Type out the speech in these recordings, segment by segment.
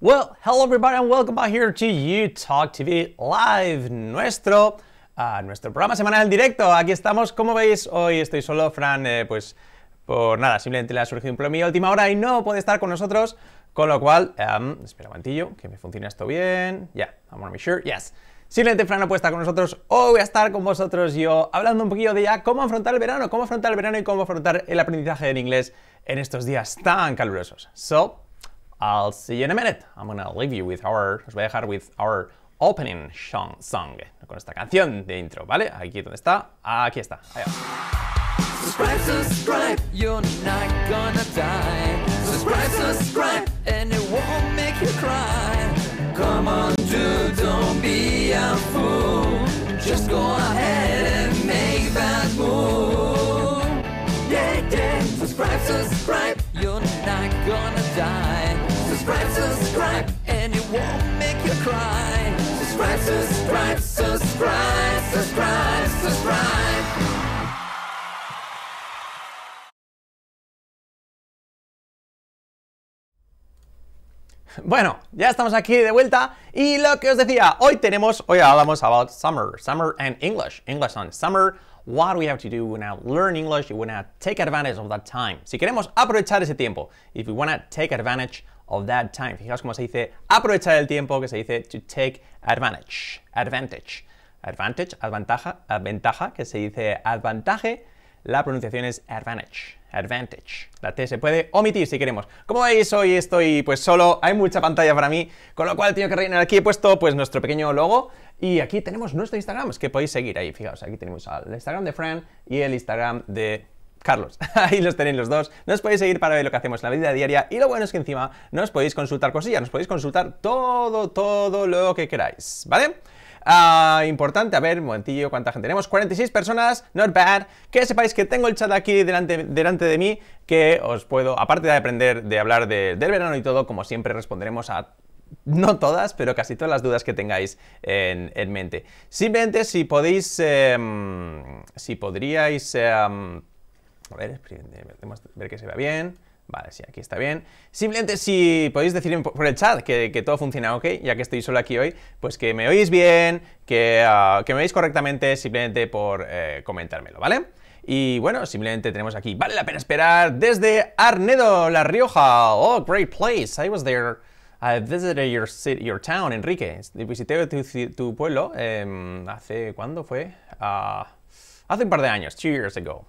Well, hello everybody and welcome back here to You Talk TV Live, nuestro, ah, nuestro programa semanal en directo. Aquí estamos, como veis, hoy estoy solo, Fran, eh, pues por nada, simplemente le ha surgido un problema a última hora y no puede estar con nosotros, con lo cual, espera un momentillo, que me funcione esto bien, ya, yeah, I'm gonna be sure, yes. Simplemente Fran no puede estar con nosotros, hoy voy a estar con vosotros yo hablando un poquillo de ya cómo afrontar el verano, cómo afrontar el verano y cómo afrontar el aprendizaje en inglés en estos días tan calurosos. So, I'll see you in a minute. I'm gonna leave you with our, os voy a dejar with our opening song, con esta canción de intro, ¿vale? Aquí donde está, aquí está. Adiós. Subscribe, subscribe, you're not gonna die. Subscribe, subscribe, and it won't make you cry. Come on, dude, don't be a fool. Just go ahead and make that move. Yeah, yeah, subscribe, subscribe, you're not gonna die. subscribe, subscribe, and it won't make you cry. Subscribe, subscribe, subscribe, subscribe, subscribe. Bueno, ya estamos aquí de vuelta y lo que os decía, hoy tenemos, hoy hablamos about summer, summer and English, English on summer, what do we have to do when I learn English, you want to take advantage of that time. Si queremos aprovechar ese tiempo, if we want to take advantage of that time. Fijaos cómo se dice aprovechar el tiempo, que se dice to take advantage, advantage. Advantage, Advantaja. adventaja, que se dice advantage. la pronunciación es advantage, advantage. La T se puede omitir si queremos. Como veis, hoy estoy pues solo, hay mucha pantalla para mí, con lo cual tengo que rellenar aquí, he puesto pues nuestro pequeño logo y aquí tenemos nuestro Instagram, es que podéis seguir ahí, fijaos, aquí tenemos el Instagram de Fran y el Instagram de Carlos. Ahí los tenéis los dos. Nos podéis seguir para ver lo que hacemos en la vida diaria. Y lo bueno es que encima nos podéis consultar cosillas, nos podéis consultar todo, todo lo que queráis. ¿Vale? Ah, importante, a ver, un momentillo, ¿cuánta gente tenemos? 46 personas, not bad. Que sepáis que tengo el chat aquí delante, delante de mí, que os puedo, aparte de aprender de hablar del verano y todo, como siempre responderemos a no todas, pero casi todas las dudas que tengáis en, mente. Simplemente si podéis, em, si podríais... Em, a ver, que se vea bien. Vale, sí, aquí está bien. Simplemente si podéis decir por el chat que, que, todo funciona ok, ya que estoy solo aquí hoy, pues que me oís bien, que, ah, me veis correctamente, simplemente por eh, comentármelo, ¿vale? Y bueno, simplemente tenemos aquí, vale la pena esperar, desde Arnedo, La Rioja. Oh, great place, I was there. I visited your, city, town, Enrique. Visité tu, pueblo em, hace, ¿cuándo fue? Ah, hace un par de años, two years ago.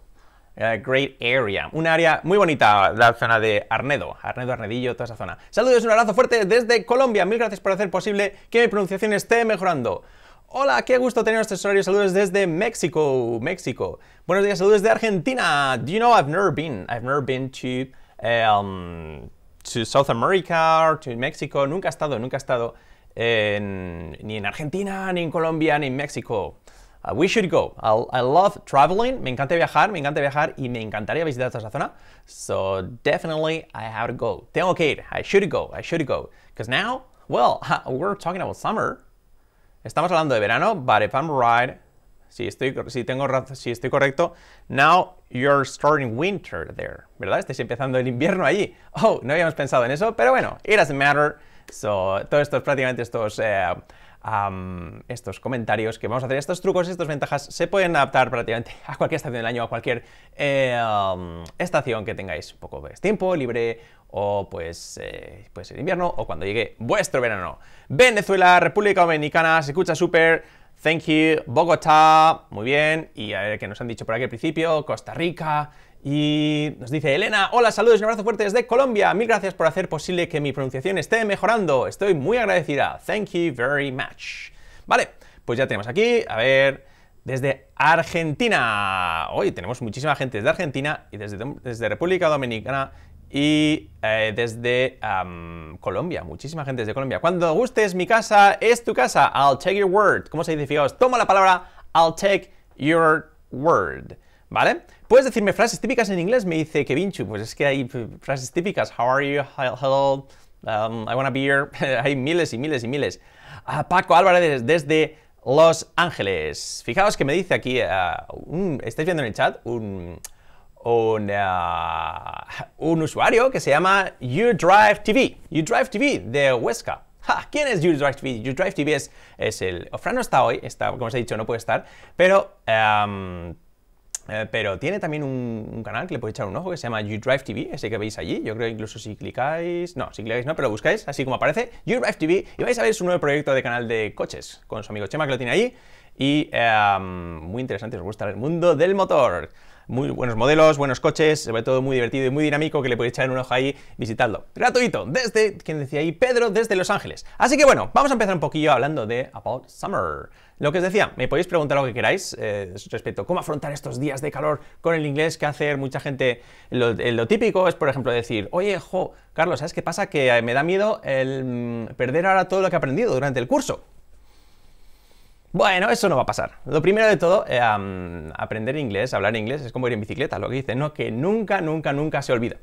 Eh, great Area. Un área muy bonita, la zona de Arnedo, Arnedo, Arnedillo, toda esa zona. Saludos, un abrazo fuerte desde Colombia. Mil gracias por hacer posible que mi pronunciación esté mejorando. Hola, qué gusto tener este usuario. Saludos desde México, México. Buenos días, saludos de Argentina. Do you know I've never been? I've never been to, um, South America to Mexico. Nunca he estado, nunca he estado ni en Argentina, ni en Colombia, ni en México. Uh, we should go. I love traveling. Me encanta viajar, me encanta viajar y me encantaría visitar esta zona. So definitely I have to go. Tengo que ir. I should go. I should go. Because now, well, we're talking about summer. Estamos hablando de verano, but if I'm right, si estoy, si tengo, si estoy correcto, now you're starting winter there, ¿verdad? Estáis empezando el invierno allí. Oh, no habíamos pensado en eso, pero bueno, it doesn't matter. So, todo esto, prácticamente estos... Eh, Mm, estos comentarios que vamos a hacer. Estos trucos, estas ventajas se pueden adaptar prácticamente a cualquier estación del año, a cualquier eh, mm, estación que tengáis un poco de pues tiempo libre o pues pues puede ser invierno o cuando llegue vuestro verano. Venezuela, República Dominicana, se escucha súper. Thank you, Bogotá, muy bien, y a ver qué nos han dicho por aquí al principio, Costa Rica, y nos dice Elena, hola, saludos y un abrazo fuerte desde Colombia. Mil gracias por hacer posible que mi pronunciación esté mejorando. Estoy muy agradecida. Thank you very much. Vale, pues ya tenemos aquí, a ver, desde Argentina. Hoy tenemos muchísima gente desde Argentina y desde, República Dominicana y eh, desde Colombia. Muchísima gente desde Colombia. Cuando gustes, mi casa es tu casa. I'll take your word. ¿Cómo se dice? Fijaos, toma la palabra. I'll take your word. ¿Vale? Puedes decirme frases típicas en inglés, me dice Kevinchu, pues es que hay eh, frases típicas, how are you, hello, um, I want be here. hay miles y miles y miles. A ah, Paco Álvarez desde Los Ángeles. Fijaos que me dice aquí, uh, estáis viendo en el chat, un, un, eh, usuario que se llama Drive TV de Huesca. ¿Quién es YouDriveTV? TV? es, es el... Ofran no está hoy, está, como os he dicho, no puede estar, pero... Em, eh, pero tiene también un, canal que le podéis echar un ojo que se llama YouDriveTV, TV, ese que veis allí. Yo creo que incluso si clicáis. No, si clicáis no, pero buscáis, así como aparece, YouDriveTV, TV, y vais a ver su nuevo proyecto de canal de coches con su amigo Chema que lo tiene ahí. Y eh, muy interesante, os gusta el mundo del motor muy buenos modelos, buenos coches, sobre todo muy divertido y muy dinámico, que le podéis echar un ojo ahí, visitarlo Gratuito, desde, quien decía ahí, Pedro, desde Los Ángeles. Así que bueno, vamos a empezar un poquillo hablando de About Summer. Lo que os decía, me podéis preguntar lo que queráis eh, respecto a cómo afrontar estos días de calor con el inglés que hacer mucha gente. Lo, eh, lo típico es, por ejemplo, decir, oye, jo, Carlos, ¿sabes qué pasa? Que eh, me da miedo el mm, perder ahora todo lo que he aprendido durante el curso. Bueno, eso no va a pasar. Lo primero de todo, eh, aprender inglés, hablar inglés, es como ir en bicicleta, lo que dicen, ¿no? Que nunca, nunca, nunca se olvida.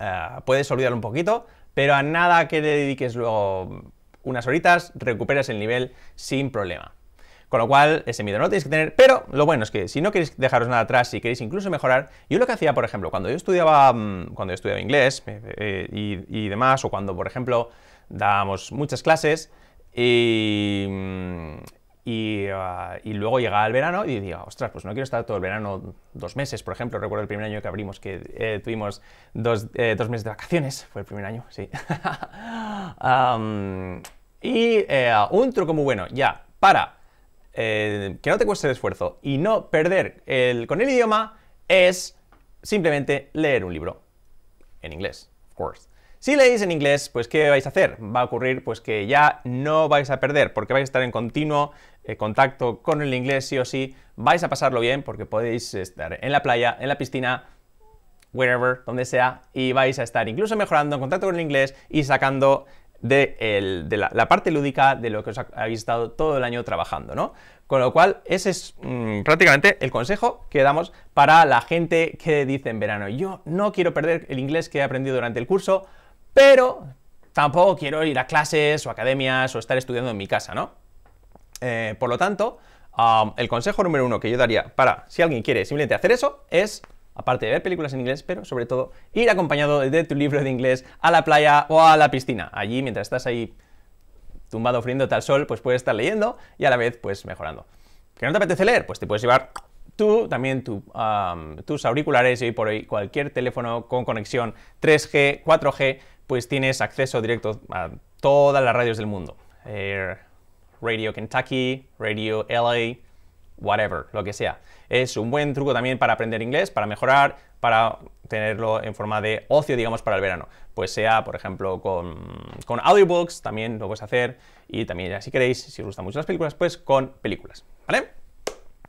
Eh, puedes olvidarlo un poquito, pero a nada que le dediques luego unas horitas, recuperas el nivel sin problema. Con lo cual, ese miedo no lo tienes que tener, pero lo bueno es que si no queréis dejaros nada atrás, si queréis incluso mejorar, yo lo que hacía, por ejemplo, cuando yo estudiaba, mm, cuando yo estudiaba inglés eh, y, y demás, o cuando, por ejemplo, dábamos muchas clases, y Ah, y, luego llega el verano y diga, ostras, pues no quiero estar todo el verano dos meses, por ejemplo. Recuerdo el primer año que abrimos que eh, tuvimos eh, dos, meses de vacaciones, fue el primer año, sí. y eh, un truco muy bueno, ya, para que no te cueste el esfuerzo y no perder el, con el idioma es simplemente leer un libro en inglés, of course. Si leéis en inglés, pues ¿qué vais a hacer? Va a ocurrir pues que ya no vais a perder, porque vais a estar en continuo eh, contacto con el inglés sí o sí, vais a pasarlo bien porque podéis estar en la playa, en la piscina, wherever, donde sea, y vais a estar incluso mejorando en contacto con el inglés y sacando de, la, parte lúdica de lo que os habéis estado todo el año trabajando, ¿no? Con lo cual, ese es mm, prácticamente el consejo que damos para la gente que dice en verano, yo no quiero perder el inglés que he aprendido durante el curso, pero tampoco quiero ir a clases o academias o estar estudiando en mi casa, ¿no? Eh, por lo tanto, um, el consejo número uno que yo daría para si alguien quiere simplemente hacer eso es aparte de ver películas en inglés, pero sobre todo ir acompañado de tu libro de inglés a la playa o a la piscina. Allí, mientras estás ahí tumbado friéndote al sol, pues puedes estar leyendo y a la vez, pues mejorando. ¿Que no te apetece leer? Pues te puedes llevar tú, también um, tus auriculares y hoy por hoy cualquier teléfono con conexión 3G, 4G, pues tienes acceso directo a todas las radios del mundo. Eh, Radio Kentucky, Radio LA, whatever, lo que sea. Es un buen truco también para aprender inglés, para mejorar, para tenerlo en forma de ocio, digamos, para el verano. Pues sea, por ejemplo, con, audiobooks, también lo puedes hacer. Y también, si queréis, si os gustan mucho las películas, pues con películas. ¿Vale?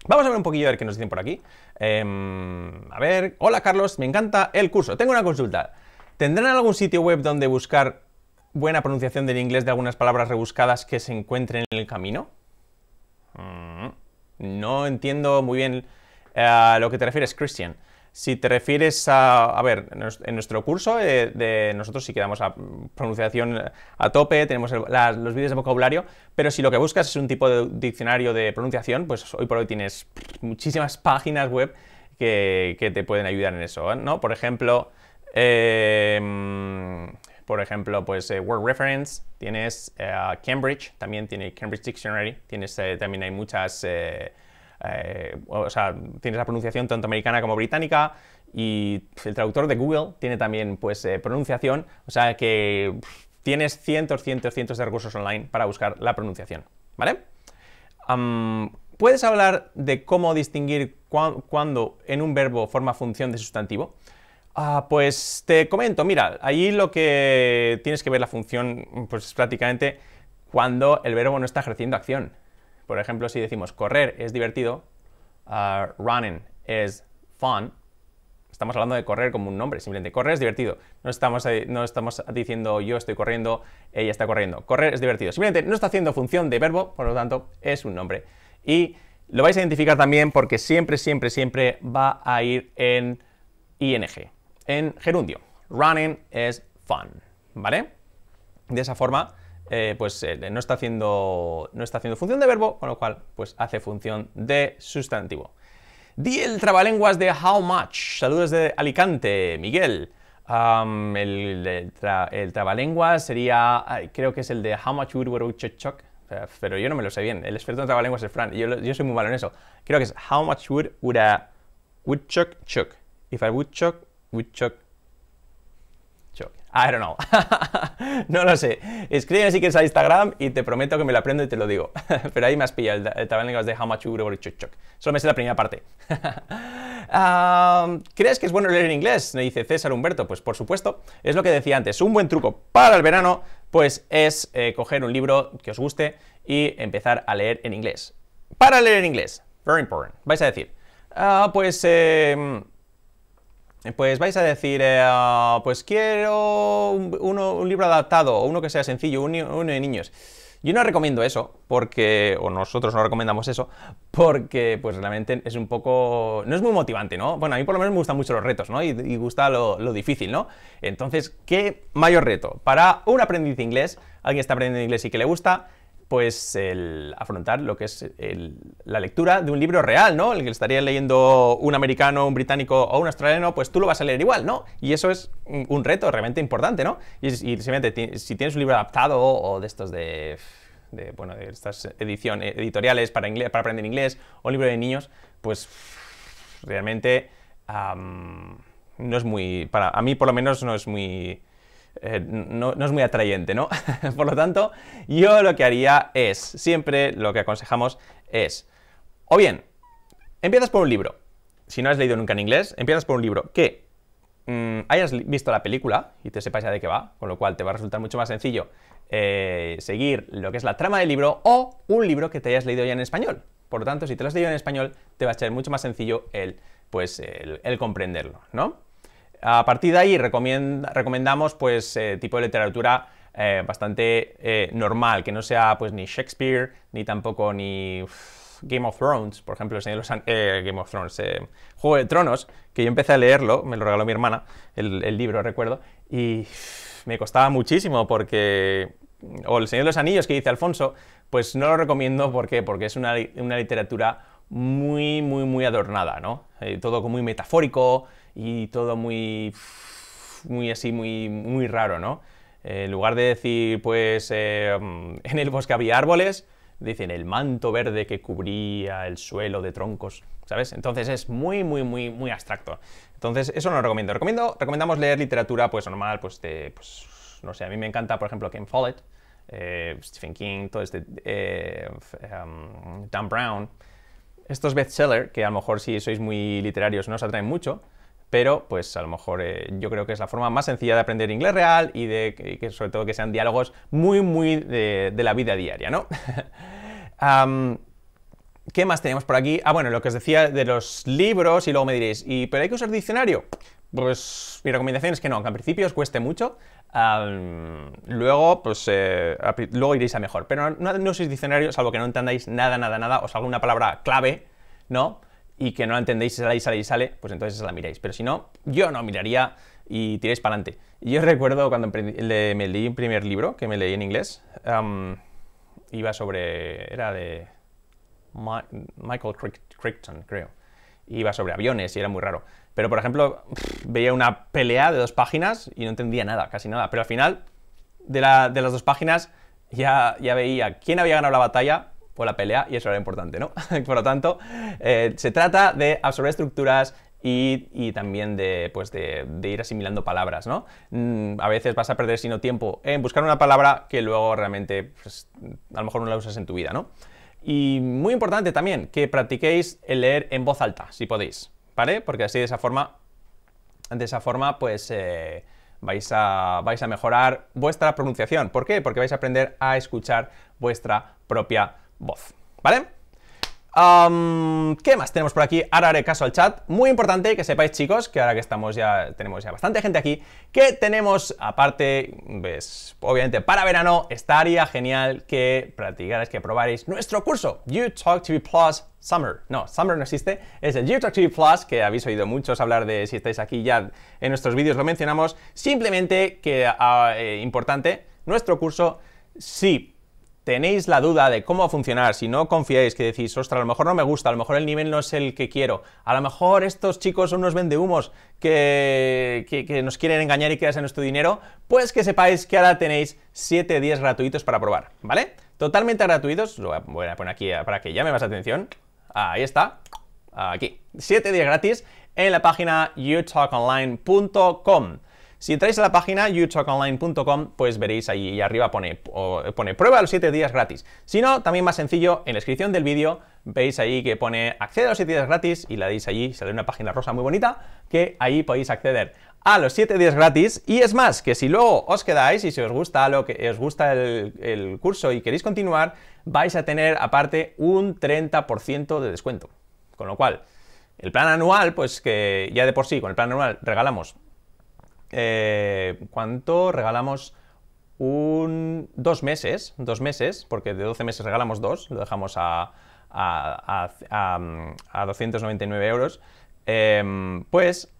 Vamos a ver un poquillo a ver qué nos dicen por aquí. Em, a ver, hola Carlos, me encanta el curso. Tengo una consulta. ¿Tendrán algún sitio web donde buscar buena pronunciación del inglés de algunas palabras rebuscadas que se encuentren en el camino? Mm, no entiendo muy bien eh, a lo que te refieres, Christian. Si te refieres a, a ver, en nuestro curso eh, de, nosotros sí que damos a mm, pronunciación eh, a tope, tenemos los vídeos de vocabulario, pero si lo que buscas es un tipo de diccionario de pronunciación, pues hoy por hoy tienes muchísimas páginas web que, que te pueden ayudar en eso, ¿no? Por ejemplo, mm, por ejemplo, pues eh, Word Reference, tienes eh, Cambridge, también tiene Cambridge Dictionary, tienes, eh, también hay muchas, o sea, tienes la pronunciación tanto americana como británica, y el traductor de Google tiene también, pues, pronunciación, o sea que tienes cientos, cientos, cientos de recursos online para buscar la pronunciación, ¿vale? ¿Puedes hablar de cómo distinguir cuándo cuando en un verbo forma función de sustantivo? Ah, pues te comento, mira, ahí lo que tienes que ver la función, pues es prácticamente cuando el verbo no está ejerciendo acción. Por ejemplo, si decimos correr es divertido, ah, running es fun, estamos hablando de correr como un nombre, simplemente correr es divertido. No estamos, eh, no estamos diciendo yo estoy corriendo, ella está corriendo. Correr es divertido. Simplemente no está haciendo función de verbo, por lo tanto es un nombre. Y lo vais a identificar también porque siempre, siempre, siempre va a ir en ing en gerundio. Running is fun, ¿vale? De esa forma, eh, pues eh, no, está haciendo, no está haciendo función de verbo, con lo cual, pues hace función de sustantivo. Di el trabalenguas de how much. Saludos de Alicante, Miguel. el, el, trabalenguas sería, creo que es el de how much would we chuck pero yo no me lo sé bien. El experto en trabalenguas es Fran. Yo, yo soy muy malo en eso. Creo que es how much would would a woodchuck chuck. If I chuck I don't know. no lo sé. Escribe si quieres a Instagram y te prometo que me lo aprendo y te lo digo. Pero ahí me has pillado el, tablón de How much you chuck. Solo me sé la primera parte. ¿Crees que es bueno leer en inglés? Me dice César Humberto. Pues por supuesto, es lo que decía antes. Un buen truco para el verano, pues es eh, coger un libro que os guste y empezar a leer en inglés. Para leer en inglés. Very important. Vais a decir. Ah, pues... Em, pues vais a decir, eh, ah, pues quiero un, libro adaptado o uno que sea sencillo, uno de niños. Yo no recomiendo eso, porque, o nosotros no recomendamos eso, porque pues realmente es un poco, no es muy motivante, ¿no? Bueno, a mí por lo menos me gustan mucho los retos, ¿no? Y, gusta lo, lo, difícil, ¿no? Entonces, ¿qué mayor reto? Para un aprendiz de inglés, alguien está aprendiendo inglés y que le gusta, pues el afrontar lo que es la lectura de un libro real, ¿no? El que estaría leyendo un americano, un británico o un australiano, pues tú lo vas a leer igual, ¿no? Y eso es un reto realmente importante, ¿no? Y, simplemente si tienes un libro adaptado o de estos de, bueno, de estas ediciones eh, editoriales para, inglés, para aprender inglés o un libro de niños, pues realmente no es muy, para a mí por lo menos no es muy eh, no, es muy atrayente, ¿no? Por lo tanto, yo lo que haría es, siempre lo que aconsejamos es, o bien, empiezas por un libro, si no has leído nunca en inglés, empiezas por un libro que mm, hayas visto la película y te sepas ya de qué va, con lo cual te va a resultar mucho más sencillo eh, seguir lo que es la trama del libro o un libro que te hayas leído ya en español. Por lo tanto, si te lo has leído en español, te va a ser mucho más sencillo el, pues, el comprenderlo, ¿no? A partir de ahí recomendamos pues, eh, tipo de literatura eh, bastante eh, normal, que no sea pues, ni Shakespeare, ni tampoco ni Game of Thrones, por ejemplo, el Señor de los An Game of Thrones, Juego de Tronos, que yo empecé a leerlo, me lo regaló mi hermana, el, libro, recuerdo, y me costaba muchísimo porque... O El Señor de los Anillos, que dice Alfonso, pues no lo recomiendo ¿por porque es una, una literatura muy, muy, muy adornada, ¿no? todo muy metafórico, y todo muy, muy así, muy, muy raro, ¿no? Eh, en lugar de decir, pues, eh, mm, en el bosque había árboles, dicen el manto verde que cubría el suelo de troncos, ¿sabes? Entonces es muy, muy, muy, muy abstracto. Entonces eso no lo recomiendo. recomiendo recomendamos leer literatura, pues, normal, pues, pues no sé, a mí me encanta, por ejemplo, Ken Follett, eh, Stephen King, todo este, em, Dan Brown, estos seller que a lo mejor si sois muy literarios no os atraen mucho, pero pues a lo mejor eh, yo creo que es la forma más sencilla de aprender inglés real y de que sobre todo que sean diálogos muy, muy de, la vida diaria, ¿no? ¿Qué más tenemos por aquí? Ah, bueno, lo que os decía de los libros y luego me diréis, ¿y pero hay que usar diccionario? Pues mi recomendación es que no, aunque al principio os cueste mucho, luego, pues, eh, luego iréis a mejor. Pero no, no uséis diccionario, salvo que no entendáis nada, nada, nada, o salga una palabra clave, ¿no? y que no la entendéis, sale y sale y sale, pues entonces la miráis. Pero si no, yo no miraría y tiréis para adelante. Yo recuerdo cuando me leí un primer libro que me leí en inglés, um, iba sobre. era de. Michael Crichton, creo. Iba sobre aviones y era muy raro. Pero, por ejemplo, veía una pelea de dos páginas y no entendía nada, casi nada. Pero al final, de, de las dos páginas, ya, ya veía quién había ganado la batalla, por la pelea y eso era importante, ¿no? por lo tanto, eh, se trata de absorber estructuras y, también pues, de, de, ir asimilando palabras, ¿no? Mm, a veces vas a perder sino tiempo en buscar una palabra que luego realmente pues, a lo mejor no la usas en tu vida, ¿no? Y muy importante también que practiquéis el leer en voz alta, si podéis, ¿vale? Porque así de esa forma, de esa forma, pues... Eh, vais a, vais a, mejorar vuestra pronunciación. ¿Por qué? Porque vais a aprender a escuchar vuestra propia voz, ¿vale? ¿Qué más tenemos por aquí? Ahora haré caso al chat. Muy importante que sepáis, chicos, que ahora que estamos ya, tenemos ya bastante gente aquí, que tenemos, aparte, pues, obviamente para verano, estaría genial que practicarais, que probarais nuestro curso, YouTalkTV TV Plus Summer. No, Summer no existe, es el Talk TV Plus, que habéis oído muchos hablar de, si estáis aquí ya en nuestros vídeos lo mencionamos, simplemente que, ah, eh, importante, nuestro curso, sí, tenéis la duda de cómo funcionar, si no confiáis, que decís, ostras, a lo mejor no me gusta, a lo mejor el nivel no es el que quiero, a lo mejor estos chicos son unos vendehumos que, que, nos quieren engañar y quedarse nuestro dinero, pues que sepáis que ahora tenéis 7 días gratuitos para probar, ¿vale? Totalmente gratuitos, lo voy a poner aquí para que llame más atención, ahí está, aquí, 7 días gratis en la página youtalkonline.com. Si entráis a la página youtalkonline.com, pues veréis ahí, arriba pone, pone prueba los 7 días gratis. Si no, también más sencillo, en la descripción del vídeo veis ahí que pone accede a los 7 días gratis y la deis allí, sale una página rosa muy bonita que ahí podéis acceder a los 7 días gratis y es más, que si luego os quedáis y si os gusta lo que os gusta el, el curso y queréis continuar, vais a tener aparte un 30% de descuento. Con lo cual, el plan anual, pues que ya de por sí, con el plan anual regalamos eh, ¿cuánto regalamos? Un, dos meses, dos meses, porque de 12 meses regalamos dos, lo dejamos a, a, a, 299 euros, em, pues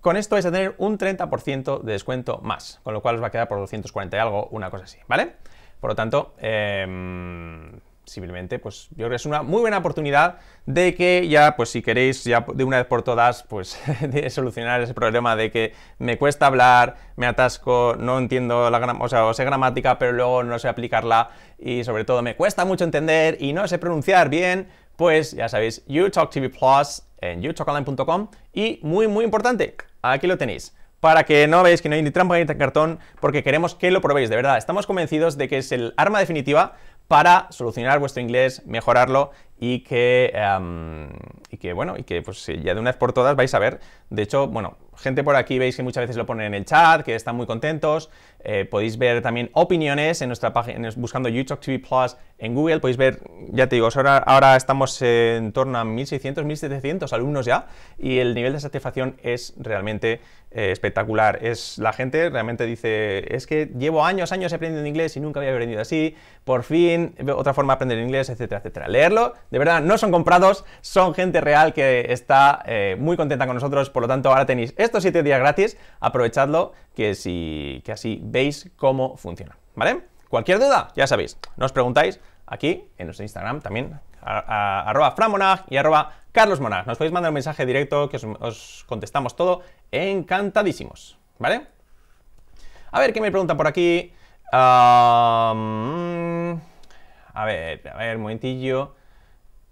con esto vais a tener un 30% de descuento más, con lo cual os va a quedar por 240 y algo, una cosa así, ¿vale? Por lo tanto, em, simplemente, pues yo creo que es una muy buena oportunidad de que ya, pues si queréis, ya de una vez por todas, pues de solucionar ese problema de que me cuesta hablar, me atasco, no entiendo la gramática, o sea, o sé gramática, pero luego no sé aplicarla y sobre todo me cuesta mucho entender y no sé pronunciar bien, pues ya sabéis, YouTalkTV Plus en youtalkonline.com y muy, muy importante, aquí lo tenéis para que no veáis que no hay ni trampa ni cartón, porque queremos que lo probéis, de verdad. Estamos convencidos de que es el arma definitiva para solucionar vuestro inglés, mejorarlo y que, em, y que bueno, y que pues ya de una vez por todas vais a ver. De hecho, bueno, gente por aquí veis que muchas veces lo ponen en el chat, que están muy contentos. Eh, podéis ver también opiniones en nuestra página, buscando YouTube TV Plus en Google. Podéis ver, ya te digo, ahora, ahora estamos en torno a 1600, 1700 alumnos ya y el nivel de satisfacción es realmente eh, espectacular. Es, la gente realmente dice, es que llevo años, años aprendiendo inglés y nunca había aprendido así, por fin, otra forma de aprender inglés, etcétera, etcétera. Leerlo, de verdad, no son comprados, son gente real que está eh, muy contenta con nosotros, por lo tanto, ahora tenéis estos siete días gratis, aprovechadlo, que, si, que así veis cómo funciona, ¿vale? Cualquier duda, ya sabéis, nos preguntáis aquí en nuestro Instagram también a, arroba y arroba carlosmonag. Nos podéis mandar un mensaje directo que os, contestamos todo encantadísimos, ¿vale? A ver, ¿qué me pregunta por aquí? a ver, a ver, un momentillo.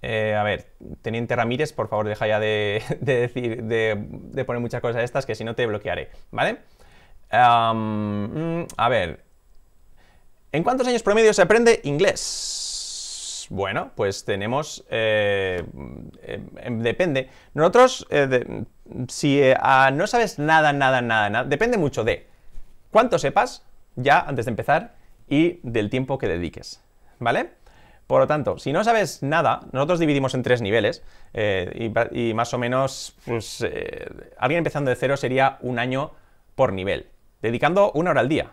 Eh, a ver, Teniente Ramírez, por favor, deja ya de, decir, de, poner muchas cosas estas, que si no te bloquearé, ¿vale? Mm, a ver. ¿En cuántos años promedio se aprende inglés? Bueno, pues tenemos, eh, em, em, depende. Nosotros, eh, si eh, no sabes nada, nada, nada, nada, depende mucho de cuánto sepas ya antes de empezar y del tiempo que dediques, ¿vale? Por lo tanto, si no sabes nada, nosotros dividimos en tres niveles y, más o menos, pues, alguien empezando de cero sería un año por nivel, dedicando una hora al día.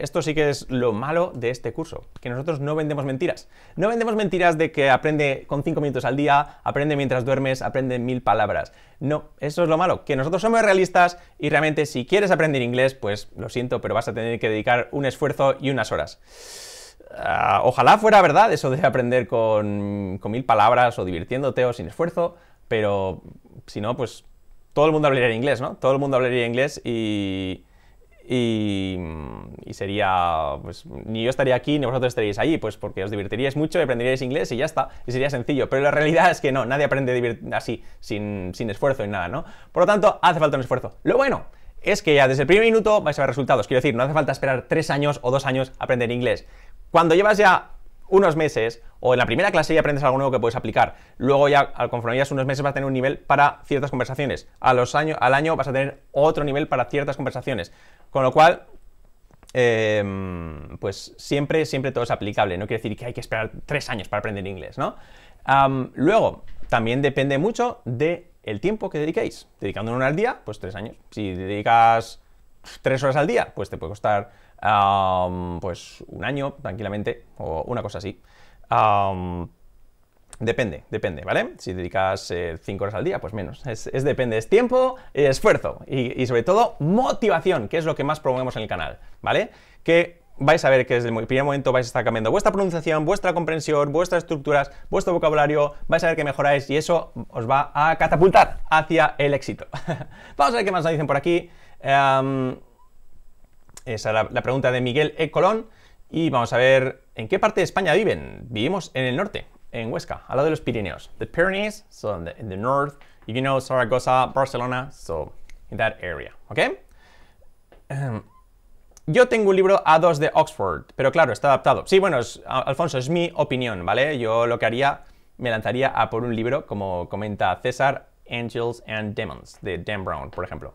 Esto sí que es lo malo de este curso, que nosotros no vendemos mentiras. No vendemos mentiras de que aprende con 5 minutos al día, aprende mientras duermes, aprende mil palabras. No, eso es lo malo, que nosotros somos realistas y realmente si quieres aprender inglés, pues lo siento, pero vas a tener que dedicar un esfuerzo y unas horas. Ah, ojalá fuera verdad eso de aprender con, con mil palabras o divirtiéndote o sin esfuerzo, pero si no, pues todo el mundo hablaría inglés, ¿no? Todo el mundo hablaría inglés y Mm, y, sería, pues ni yo estaría aquí ni vosotros estaríais allí, pues porque os divertiríais mucho, y aprenderíais inglés y ya está, y sería sencillo. Pero la realidad es que no, nadie aprende así, sin, sin esfuerzo y nada, ¿no? Por lo tanto, hace falta un esfuerzo. Lo bueno es que ya desde el primer minuto vais a ver resultados, quiero decir, no hace falta esperar tres años o dos años aprender inglés. Cuando llevas ya unos meses o en la primera clase ya aprendes algo nuevo que puedes aplicar. Luego ya, conforme vayas unos meses, vas a tener un nivel para ciertas conversaciones. A los años, al año vas a tener otro nivel para ciertas conversaciones. Con lo cual, em, pues siempre, siempre todo es aplicable. No quiere decir que hay que esperar tres años para aprender inglés, ¿no? luego, también depende mucho del el tiempo que dediquéis. Dedicando una al día, pues tres años. Si dedicas tres horas al día, pues te puede costar pues un año tranquilamente o una cosa así. depende, depende, ¿vale? Si dedicas 5 eh, horas al día, pues menos. Es, es depende, es tiempo, esfuerzo y, sobre todo motivación, que es lo que más promovemos en el canal, ¿vale? Que vais a ver que desde el primer momento vais a estar cambiando vuestra pronunciación, vuestra comprensión, vuestras estructuras, vuestro vocabulario, vais a ver que mejoráis y eso os va a catapultar hacia el éxito. Vamos a ver qué más nos dicen por aquí. Esa era la pregunta de Miguel E. Colón. Y vamos a ver en qué parte de España viven. Vivimos en el norte, en Huesca, al lado de los Pirineos. The Pyrenees, so in the, north. you know Zaragoza, Barcelona, so in that area, ¿ok? yo tengo un libro A2 de Oxford, pero claro, está adaptado. Sí, bueno, Alfonso, es mi opinión, ¿vale? Yo lo que haría, me lanzaría a por un libro, como comenta César, Angels and Demons, de Dan Brown, por ejemplo.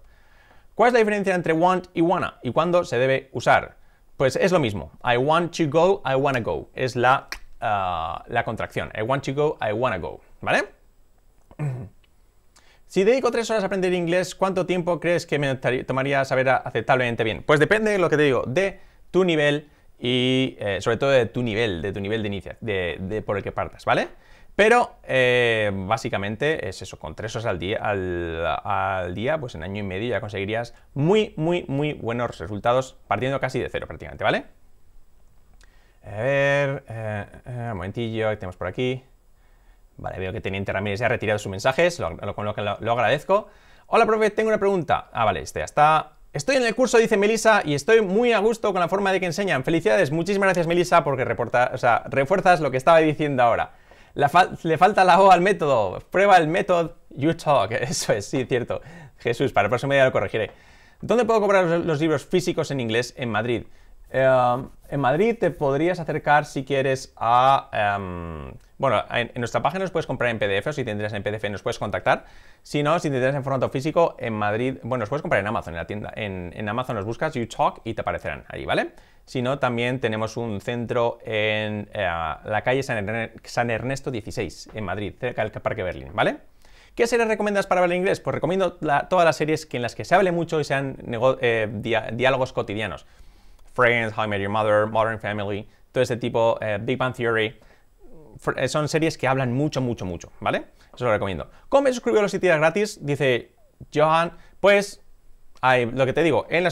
¿Cuál es la diferencia entre want y wanna? ¿Y cuándo se debe usar? Pues es lo mismo. I want to go, I wanna go. Es la, ah, contracción. I want to go, I wanna go. ¿Vale? Si dedico tres horas a aprender inglés, ¿cuánto tiempo crees que me tomaría saber aceptablemente bien? Pues depende de lo que te digo, de tu nivel y eh, sobre todo de tu nivel, de tu nivel de inicio, de por el que partas, ¿vale? Pero eh, básicamente es eso, con tres horas al día, al, pues en año y medio ya conseguirías muy, muy, muy buenos resultados, partiendo casi de cero prácticamente, ¿vale? A ver, eh, eh, un momentillo, tenemos por aquí. Vale, veo que Teniente Ramírez ya ha retirado sus mensajes, lo, con lo que lo, agradezco. Hola, profe, tengo una pregunta. Ah, vale, este ya está. Estoy en el curso, dice Melisa, y estoy muy a gusto con la forma de que enseñan. Felicidades, muchísimas gracias, Melisa, porque reporta, refuerzas lo que estaba diciendo ahora le falta la O al método. Prueba el método talk. Eso es, sí, cierto. Jesús, para el próximo día lo corregiré. ¿Dónde puedo comprar los libros físicos en inglés en Madrid? Eh, en Madrid te podrías acercar si quieres a... Em, bueno, en, nuestra página nos puedes comprar en PDF o si te interesa en PDF nos puedes contactar. Si no, si te interesa en formato físico, en Madrid, bueno, nos puedes comprar en Amazon, en la tienda. En, Amazon los buscas YouTalk y te aparecerán ahí, ¿vale? Si no, también tenemos un centro en eh, la calle San, Ernesto 16, en Madrid, cerca del Parque Berlín, ¿vale? ¿Qué series recomiendas para hablar inglés? Pues recomiendo todas las series que en las que se hable mucho y sean eh, diálogos cotidianos. Friends, How I Met Your Mother, Modern Family, todo ese tipo, eh, Big Bang Theory. Eh, son series que hablan mucho, mucho, mucho, ¿vale? Eso lo recomiendo. ¿Cómo me suscribo a los sitios gratis? Dice Johan, pues lo que te digo, en la,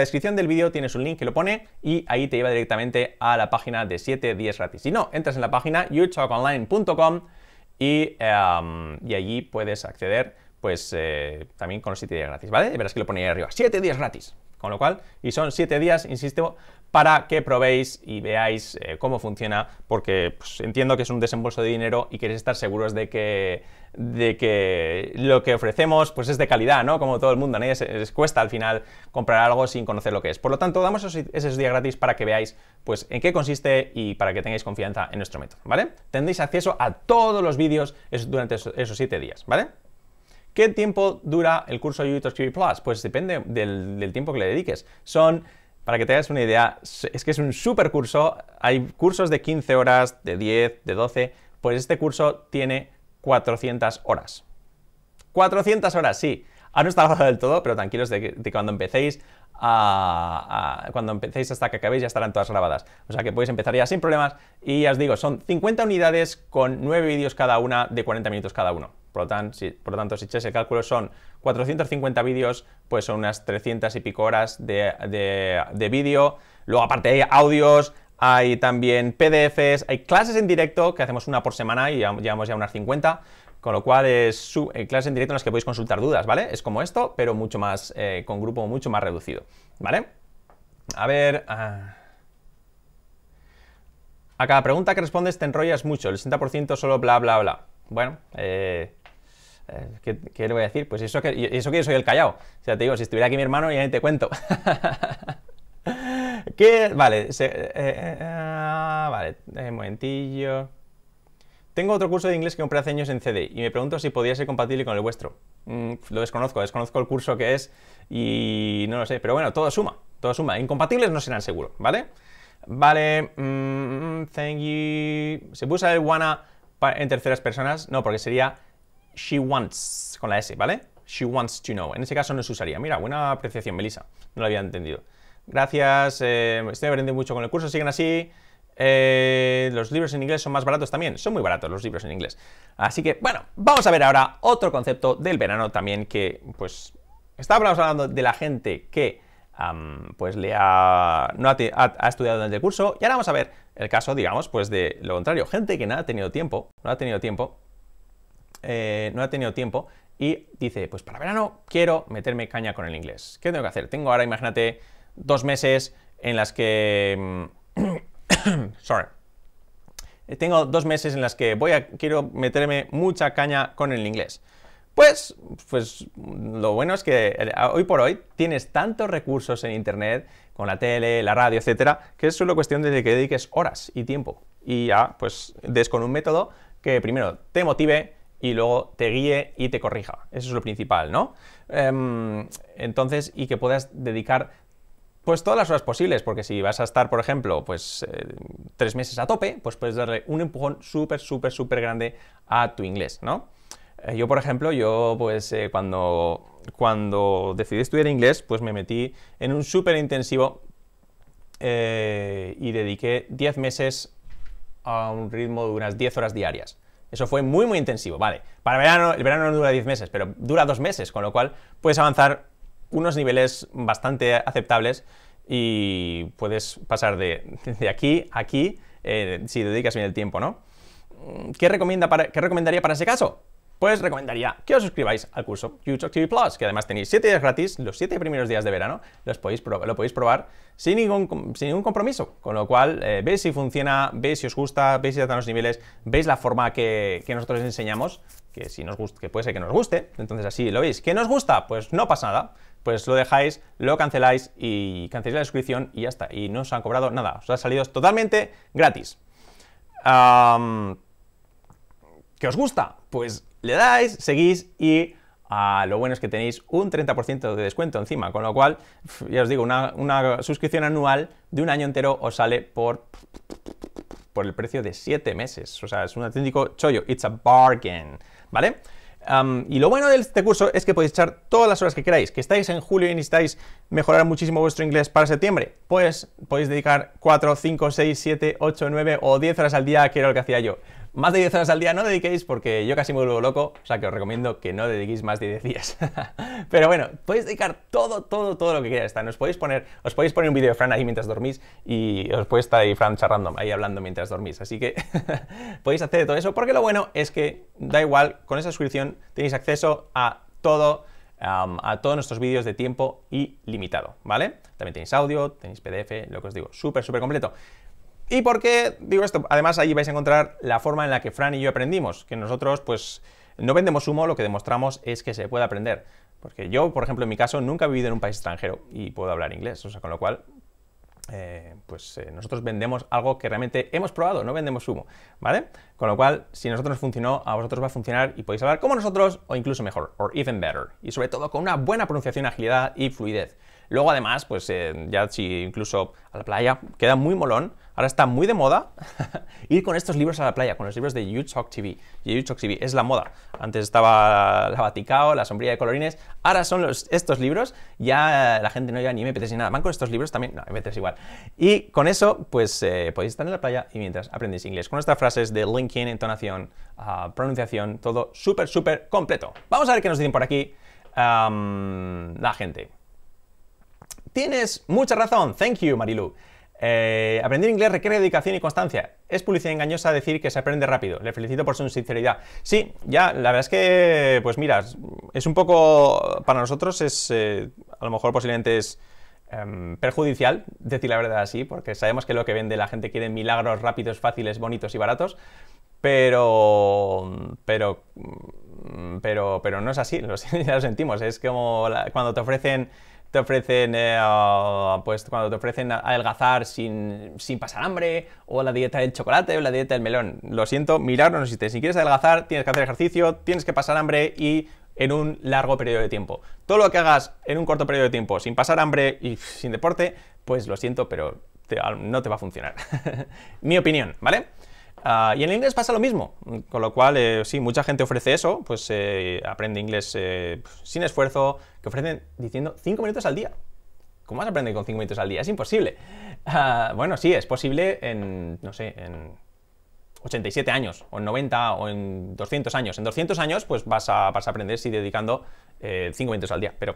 descripción del vídeo tienes un link que lo pone y ahí te lleva directamente a la página de 7 días gratis. Si no, entras en la página youtalkonline.com y, em, y, allí puedes acceder pues eh, también con los 7 días gratis, ¿vale? Verás que lo pone ahí arriba, 7 días gratis. Con lo cual, y son siete días, insisto, para que probéis y veáis eh, cómo funciona, porque pues, entiendo que es un desembolso de dinero y queréis estar seguros de que, de que lo que ofrecemos pues, es de calidad, ¿no? Como todo el mundo, a nadie les cuesta al final comprar algo sin conocer lo que es. Por lo tanto, damos esos, días gratis para que veáis pues, en qué consiste y para que tengáis confianza en nuestro método, ¿vale? Tendréis acceso a todos los vídeos durante esos siete días, ¿vale? ¿Qué tiempo dura el curso youtube Plus? Pues depende del, tiempo que le dediques. Son para que te hagas una idea, es que es un super curso. Hay cursos de 15 horas, de 10, de 12. Pues este curso tiene 400 horas. 400 horas, sí. Ahora no está grabado del todo, pero tranquilos de que, cuando empecéis cuando empecéis hasta que acabéis ya estarán todas grabadas. O sea que podéis empezar ya sin problemas. Y ya os digo, son 50 unidades con 9 vídeos cada una de 40 minutos cada uno. Por lo, tanto, si, por lo tanto, el cálculo son 450 vídeos, pues son unas 300 y pico horas de, vídeo. Luego aparte hay audios, hay también PDFs, hay clases en directo, que hacemos una por semana y llevamos ya unas 50. Con lo cual es eh, clases en directo en las que podéis consultar dudas, ¿vale? Es como esto, pero mucho más, eh, con grupo mucho más reducido, ¿vale? A ver... Ah, a cada pregunta que respondes te enrollas mucho, el 60% solo bla, bla, bla. Bueno, eh, eh, ¿Qué, le voy a decir? Pues eso que, eso que yo soy el callado O sea, te digo, si estuviera aquí mi hermano, ya ni te cuento. ¿Qué? Vale, eh, eh, vale, un momentillo. Tengo otro curso de inglés que compré hace años en CD y me pregunto si podría ser compatible con el vuestro. Mm, lo desconozco, desconozco el curso que es y no lo sé, pero bueno, todo suma, todo suma. Incompatibles no serán seguro, ¿vale? Vale, mm, mm, thank you. ¿Se puede usar el wanna en terceras personas? No, porque sería she wants, con la S, ¿vale? She wants to know. En ese caso no se usaría. Mira, buena apreciación, Melissa. No lo había entendido. Gracias, eh, estoy aprendiendo mucho con el curso, siguen así. Eh, los libros en inglés son más baratos también, son muy baratos los libros en inglés. Así que, bueno, vamos a ver ahora otro concepto del verano también que, pues, estábamos hablando de la gente que, pues, le ha, no ha, estudiado durante el curso y ahora vamos a ver el caso, digamos, pues, de lo contrario, gente que no ha tenido tiempo, no ha tenido tiempo eh, no ha tenido tiempo y dice, pues para verano quiero meterme caña con el inglés. ¿Qué tengo que hacer? Tengo ahora, imagínate, dos meses en las que... Mm, sorry. Tengo dos meses en las que voy a, quiero meterme mucha caña con el inglés. Pues, pues lo bueno es que eh, hoy por hoy tienes tantos recursos en Internet, con la tele, la radio, etcétera, que es solo cuestión de que dediques horas y tiempo. Y ya, pues des con un método que primero te motive, y luego te guíe y te corrija. Eso es lo principal, ¿no? Em, entonces, y que puedas dedicar pues todas las horas posibles, porque si vas a estar, por ejemplo, pues eh, tres meses a tope, pues puedes darle un empujón súper, súper, súper grande a tu inglés, eh, yo, por ejemplo, yo pues eh, cuando, cuando decidí estudiar inglés, pues me metí en un súper intensivo y dediqué 10 meses a un ritmo de unas 10 horas diarias. Eso fue muy, muy intensivo. Vale, para verano, el verano no dura 10 meses, pero dura 2 meses, con lo cual puedes avanzar unos niveles bastante aceptables y puedes pasar de, aquí a aquí eh, si dedicas bien el tiempo, ¿no? recomienda para, ¿Qué recomendaría para ese caso? pues recomendaría que os suscribáis al curso YouTube TV Plus, que además tenéis 7 días gratis, los 7 primeros días de verano los podéis lo podéis probar sin ningún, ningún compromiso, con lo cual eh, veis si funciona, veis si os gusta, veis si están los niveles, veis la forma que, que nosotros enseñamos, que, si nos que puede ser que nos guste, entonces así lo veis. ¿Que nos gusta? Pues no pasa nada, pues lo dejáis, lo canceláis y canceláis la suscripción y ya está, y no os han cobrado nada, os ha salido totalmente gratis. ¿Qué os gusta? Pues le dais, seguís y ah, lo bueno es que tenéis un 30% de descuento encima, con lo cual, ya os digo, una, suscripción anual de un año entero os sale por, el precio de 7 meses. O sea, es un auténtico chollo. It's a bargain, ¿vale? y lo bueno de este curso es que podéis echar todas las horas que queráis. Que estáis en julio y necesitáis mejorar muchísimo vuestro inglés para septiembre, pues podéis dedicar 4, 5, 6, 7, 8, 9 o 10 horas al día, que era lo que hacía yo. Más de 10 horas al día no dediquéis porque yo casi me vuelvo loco, o sea que os recomiendo que no dediquéis más de 10 días. Pero bueno, podéis dedicar todo, todo, todo lo que queráis. Os podéis poner, os podéis poner un vídeo de Fran ahí mientras dormís y os puede estar ahí Fran charrando, ahí hablando mientras dormís. Así que podéis hacer todo eso porque lo bueno es que da igual, con esa suscripción tenéis acceso a todo. a todos nuestros vídeos de tiempo ilimitado, ¿vale? También tenéis audio, tenéis PDF, lo que os digo, súper, súper completo. ¿Y por qué digo esto? Además, ahí vais a encontrar la forma en la que Fran y yo aprendimos, que nosotros, pues, no vendemos humo, lo que demostramos es que se puede aprender. Porque yo, por ejemplo, en mi caso, nunca he vivido en un país extranjero y puedo hablar inglés, o sea, con lo cual, eh, pues eh, nosotros vendemos algo que realmente hemos probado, no vendemos humo, ¿vale? Con lo cual, si a nosotros nos funcionó, a vosotros va a funcionar y podéis hablar como nosotros o incluso mejor, or even better. Y sobre todo con una buena pronunciación, agilidad y fluidez. Luego, además, pues eh, ya si incluso a la playa queda muy molón, Ahora está muy de moda ir con estos libros a la playa, con los libros de YouTube TV. YouTube TV es la moda. Antes estaba la Vaticao, la sombrilla de colorines. Ahora son estos libros. Ya la gente no lleva ni MP3 ni nada. Van con estos libros también. No, MP3 igual. Y con eso, pues eh, podéis estar en la playa y mientras aprendéis inglés. Con estas frases de linking, entonación, ah, pronunciación, todo súper, súper completo. Vamos a ver qué nos dicen por aquí la gente. Tienes mucha razón. Thank you, Marilu. Eh, aprender inglés requiere dedicación y constancia. Es publicidad engañosa decir que se aprende rápido. Le felicito por su sinceridad. Sí, ya, la verdad es que, pues mira, es un poco, para nosotros es, eh, a lo mejor posiblemente es em, perjudicial decir la verdad así, porque sabemos que lo que vende la gente quiere milagros rápidos, fáciles, bonitos y baratos, pero, pero, pero, pero no es así, lo, ya lo sentimos, es como cuando te ofrecen te ofrecen, eh, pues, cuando te ofrecen adelgazar sin, sin, pasar hambre, o la dieta del chocolate, o la dieta del melón. Lo siento, mirar no existe. Si quieres adelgazar, tienes que hacer ejercicio, tienes que pasar hambre y en un largo periodo de tiempo. Todo lo que hagas en un corto periodo de tiempo, sin pasar hambre y sin deporte, pues lo siento, pero no te va a funcionar. Mi opinión, ¿vale? Ah, y en inglés pasa lo mismo, con lo cual, eh, sí, mucha gente ofrece eso, pues eh, aprende inglés sin esfuerzo, que ofrecen diciendo 5 minutos al día. ¿Cómo vas a aprender con 5 minutos al día? Es imposible. Ah, bueno, sí, es posible en, no sé, en 87 años, o en 90, o en 200 años. En 200 años, pues vas a, aprender si dedicando 5 eh, minutos al día. Pero,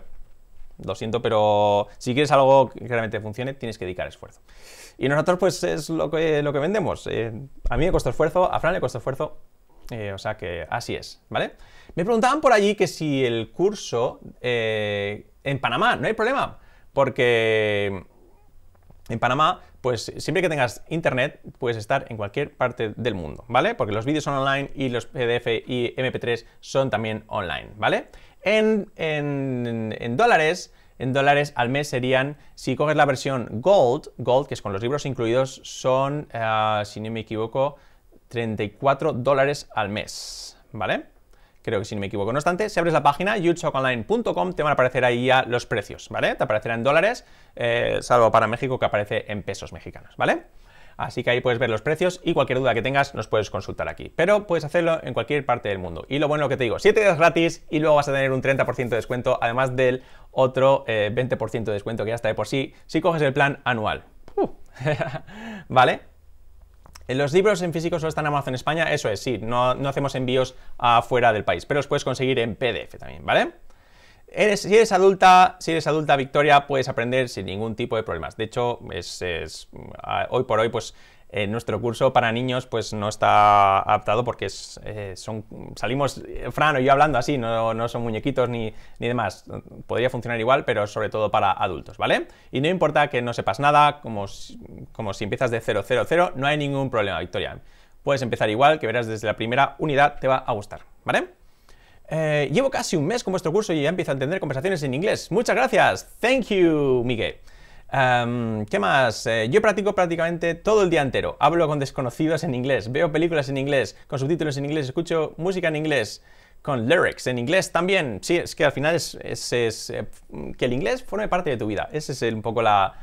200, pero si quieres algo que realmente funcione, tienes que dedicar esfuerzo. Y nosotros, pues, es lo que, lo que vendemos. Eh, a mí me costó esfuerzo, a Fran le costó esfuerzo, eh, o sea que así es, ¿vale? Me preguntaban por allí que si el curso eh, en Panamá, no hay problema, porque en Panamá, pues siempre que tengas internet, puedes estar en cualquier parte del mundo, ¿vale? Porque los vídeos son online y los PDF y MP3 son también online, ¿vale? En, dólares, en dólares al mes serían, si coges la versión Gold, Gold, que es con los libros incluidos, son, eh, si no me equivoco, 34 dólares al mes, ¿vale? creo que si no me equivoco. No obstante, si abres la página online.com, te van a aparecer ahí ya los precios, ¿vale? Te aparecerán en dólares, eh, salvo para México que aparece en pesos mexicanos, ¿vale? Así que ahí puedes ver los precios y cualquier duda que tengas nos puedes consultar aquí. Pero puedes hacerlo en cualquier parte del mundo. Y lo bueno que te digo, 7 días gratis y luego vas a tener un 30% de descuento, además del otro 20% eh, de descuento que ya está de por sí, si coges el plan anual. ¿Vale? Los libros en físico solo están en Amazon España, eso es, sí, no, hacemos envíos afuera del país, pero los puedes conseguir en PDF también, ¿vale? si eres adulta, si eres adulta, Victoria, puedes aprender sin ningún tipo de problemas. De hecho, es hoy por hoy, pues eh, nuestro curso para niños pues no está adaptado porque eh, son, salimos, eh, Fran o yo hablando así, no, son muñequitos ni, demás. Podría funcionar igual, pero sobre todo para adultos, ¿vale? Y no importa que no sepas nada, como si, empiezas de 0, 0, 0, no hay ningún problema, Victoria. Puedes empezar igual, que verás desde la primera unidad, te va a gustar, ¿vale? llevo casi un mes con vuestro curso y ya empiezo a entender conversaciones en inglés. Muchas gracias. Thank you, Miguel. ¿Qué más? Eh, yo practico prácticamente todo el día entero. Hablo con desconocidos en inglés, veo películas en inglés, con subtítulos en inglés, escucho música en inglés, con lyrics en inglés también. Sí, es que al final es, eh, que el inglés forme parte de tu vida. Esa es un poco la,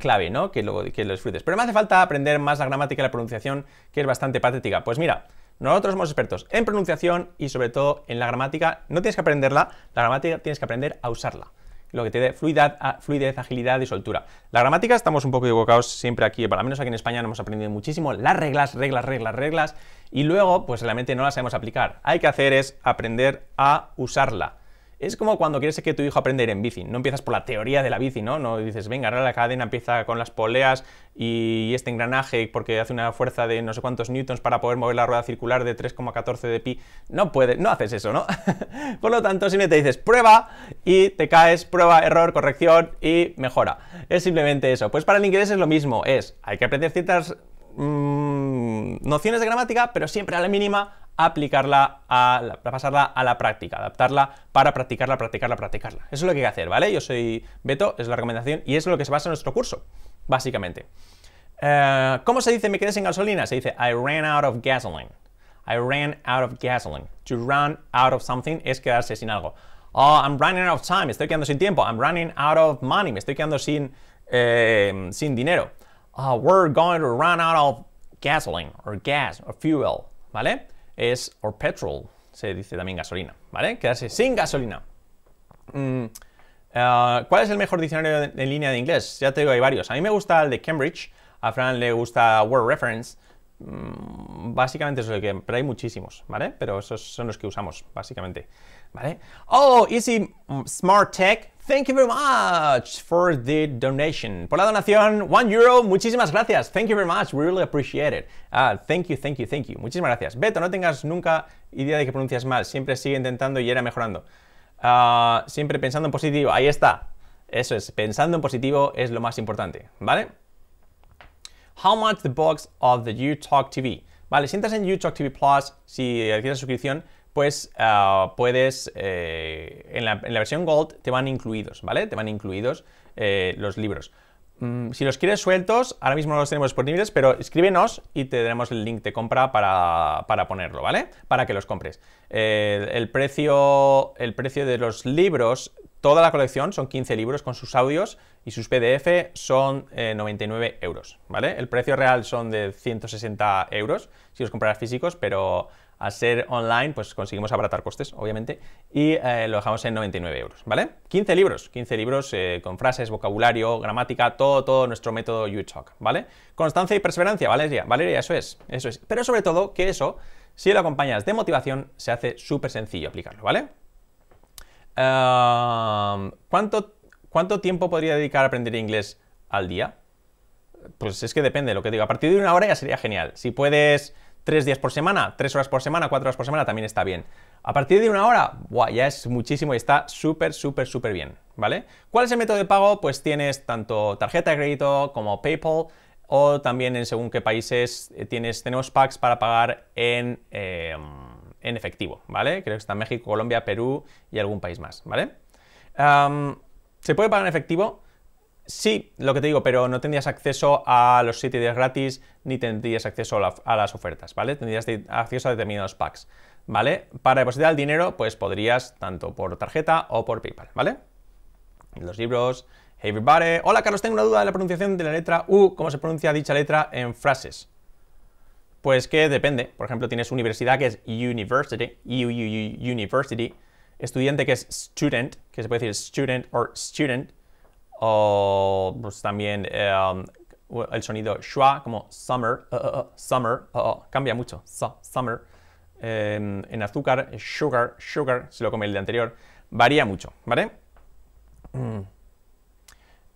clave, ¿no? Que lo, que lo disfrutes. Pero me hace falta aprender más la gramática y la pronunciación, que es bastante patética. Pues mira, nosotros somos expertos en pronunciación y sobre todo en la gramática. No tienes que aprenderla, la gramática tienes que aprender a usarla lo que te dé fluidez, fluidez, agilidad y soltura. La gramática estamos un poco equivocados siempre aquí, para lo menos aquí en España no hemos aprendido muchísimo las reglas, reglas, reglas, reglas, y luego pues realmente no las sabemos aplicar. Hay que hacer es aprender a usarla. Es como cuando quieres que tu hijo aprenda a ir en bici. No empiezas por la teoría de la bici, ¿no? No dices, venga, ahora la cadena empieza con las poleas y este engranaje porque hace una fuerza de no sé cuántos newtons para poder mover la rueda circular de 3,14 de pi. No puedes, no haces eso, ¿no? por lo tanto, te dices, prueba y te caes, prueba, error, corrección y mejora. Es simplemente eso. Pues para el inglés es lo mismo, es, hay que aprender ciertas mm, nociones de gramática, pero siempre a la mínima aplicarla, a pasarla a la práctica, adaptarla para practicarla, practicarla, practicarla. Eso es lo que hay que hacer, ¿vale? Yo soy Beto, es la recomendación y es lo que se basa en nuestro curso, básicamente. Eh, ¿Cómo se dice me quedé sin gasolina? Se dice I ran out of gasoline. I ran out of gasoline. To run out of something es quedarse sin algo. Oh, I'm running out of time, me estoy quedando sin tiempo. I'm running out of money, me estoy quedando sin, eh, sin dinero. Oh, we're going to run out of gasoline or gas or fuel, ¿vale? es, or petrol, se dice también gasolina, ¿vale? Quedarse sin gasolina. Mm. Ah, ¿Cuál es el mejor diccionario en línea de inglés? Ya te digo, hay varios. A mí me gusta el de Cambridge, a Fran le gusta Word Reference. Mm, básicamente eso es el que, pero hay muchísimos, ¿vale? Pero esos son los que usamos, básicamente, ¿vale? Oh, easy mm, smart tech Thank you very much for the donation. Por la donación, one euro. Muchísimas gracias. Thank you very much. We really appreciate it. Ah, thank you, thank you, thank you. Muchísimas gracias. Beto, no tengas nunca idea de que pronuncias mal. Siempre sigue intentando y era mejorando. Ah, siempre pensando en positivo. Ahí está. Eso es. Pensando en positivo es lo más importante. ¿Vale? How much the box of the YouTalk TV? Vale, si entras en YouTalk TV Plus, si adquieres suscripción, pues ah, puedes, eh, en, la, versión Gold te van incluidos, ¿vale? Te van incluidos eh, los libros. Mm, si los quieres sueltos, ahora mismo no los tenemos disponibles, pero escríbenos y te daremos el link de compra para, ponerlo, ¿vale? Para que los compres. el, precio, el precio de los libros, toda la colección, son 15 libros con sus audios y sus PDF son 99 eh, euros, ¿vale? El precio real son de 160 euros si los compras físicos, pero a ser online, pues conseguimos abaratar costes, obviamente, y eh, lo dejamos en 99 euros, ¿vale? 15 libros, 15 libros eh, con frases, vocabulario, gramática, todo, todo nuestro método YouTalk, ¿vale? Constancia y perseverancia, Valeria, Valeria, eso es, eso es. Pero sobre todo que eso, si lo acompañas de motivación, se hace súper sencillo aplicarlo, ¿vale? ¿cuánto, ¿Cuánto tiempo podría dedicar a aprender inglés al día? Pues es que depende de lo que digo. A partir de una hora ya sería genial. Si puedes tres días por semana, tres horas por semana, cuatro horas por semana, también está bien. A partir de una hora, ya es muchísimo y está súper, súper, súper bien, ¿vale? ¿Cuál es el método de pago? Pues tienes tanto tarjeta de crédito como PayPal o también en según qué países eh, tienes, tenemos packs para pagar em, en, efectivo, ¿vale? Creo que está México, Colombia, Perú y algún país más, ¿vale? se puede pagar en efectivo, Sí, lo que te digo, pero no tendrías acceso a los 7 gratis ni tendrías acceso a, las ofertas, ¿vale? Tendrías acceso a determinados packs, ¿vale? Para depositar el dinero, pues podrías tanto por tarjeta o por PayPal, ¿vale? Los libros, hey everybody. Hola Carlos, tengo una duda de la pronunciación de la letra U, ¿cómo se pronuncia dicha letra en frases? Pues que depende, por ejemplo, tienes universidad que es university, U, U, university, estudiante que es student, que se puede decir student o student, o pues, también em, el sonido schwa como summer, uh, uh, uh, summer, cambia mucho, summer. Em, en azúcar, sugar, sugar, si lo come el de anterior, varía mucho, ¿vale? Mm.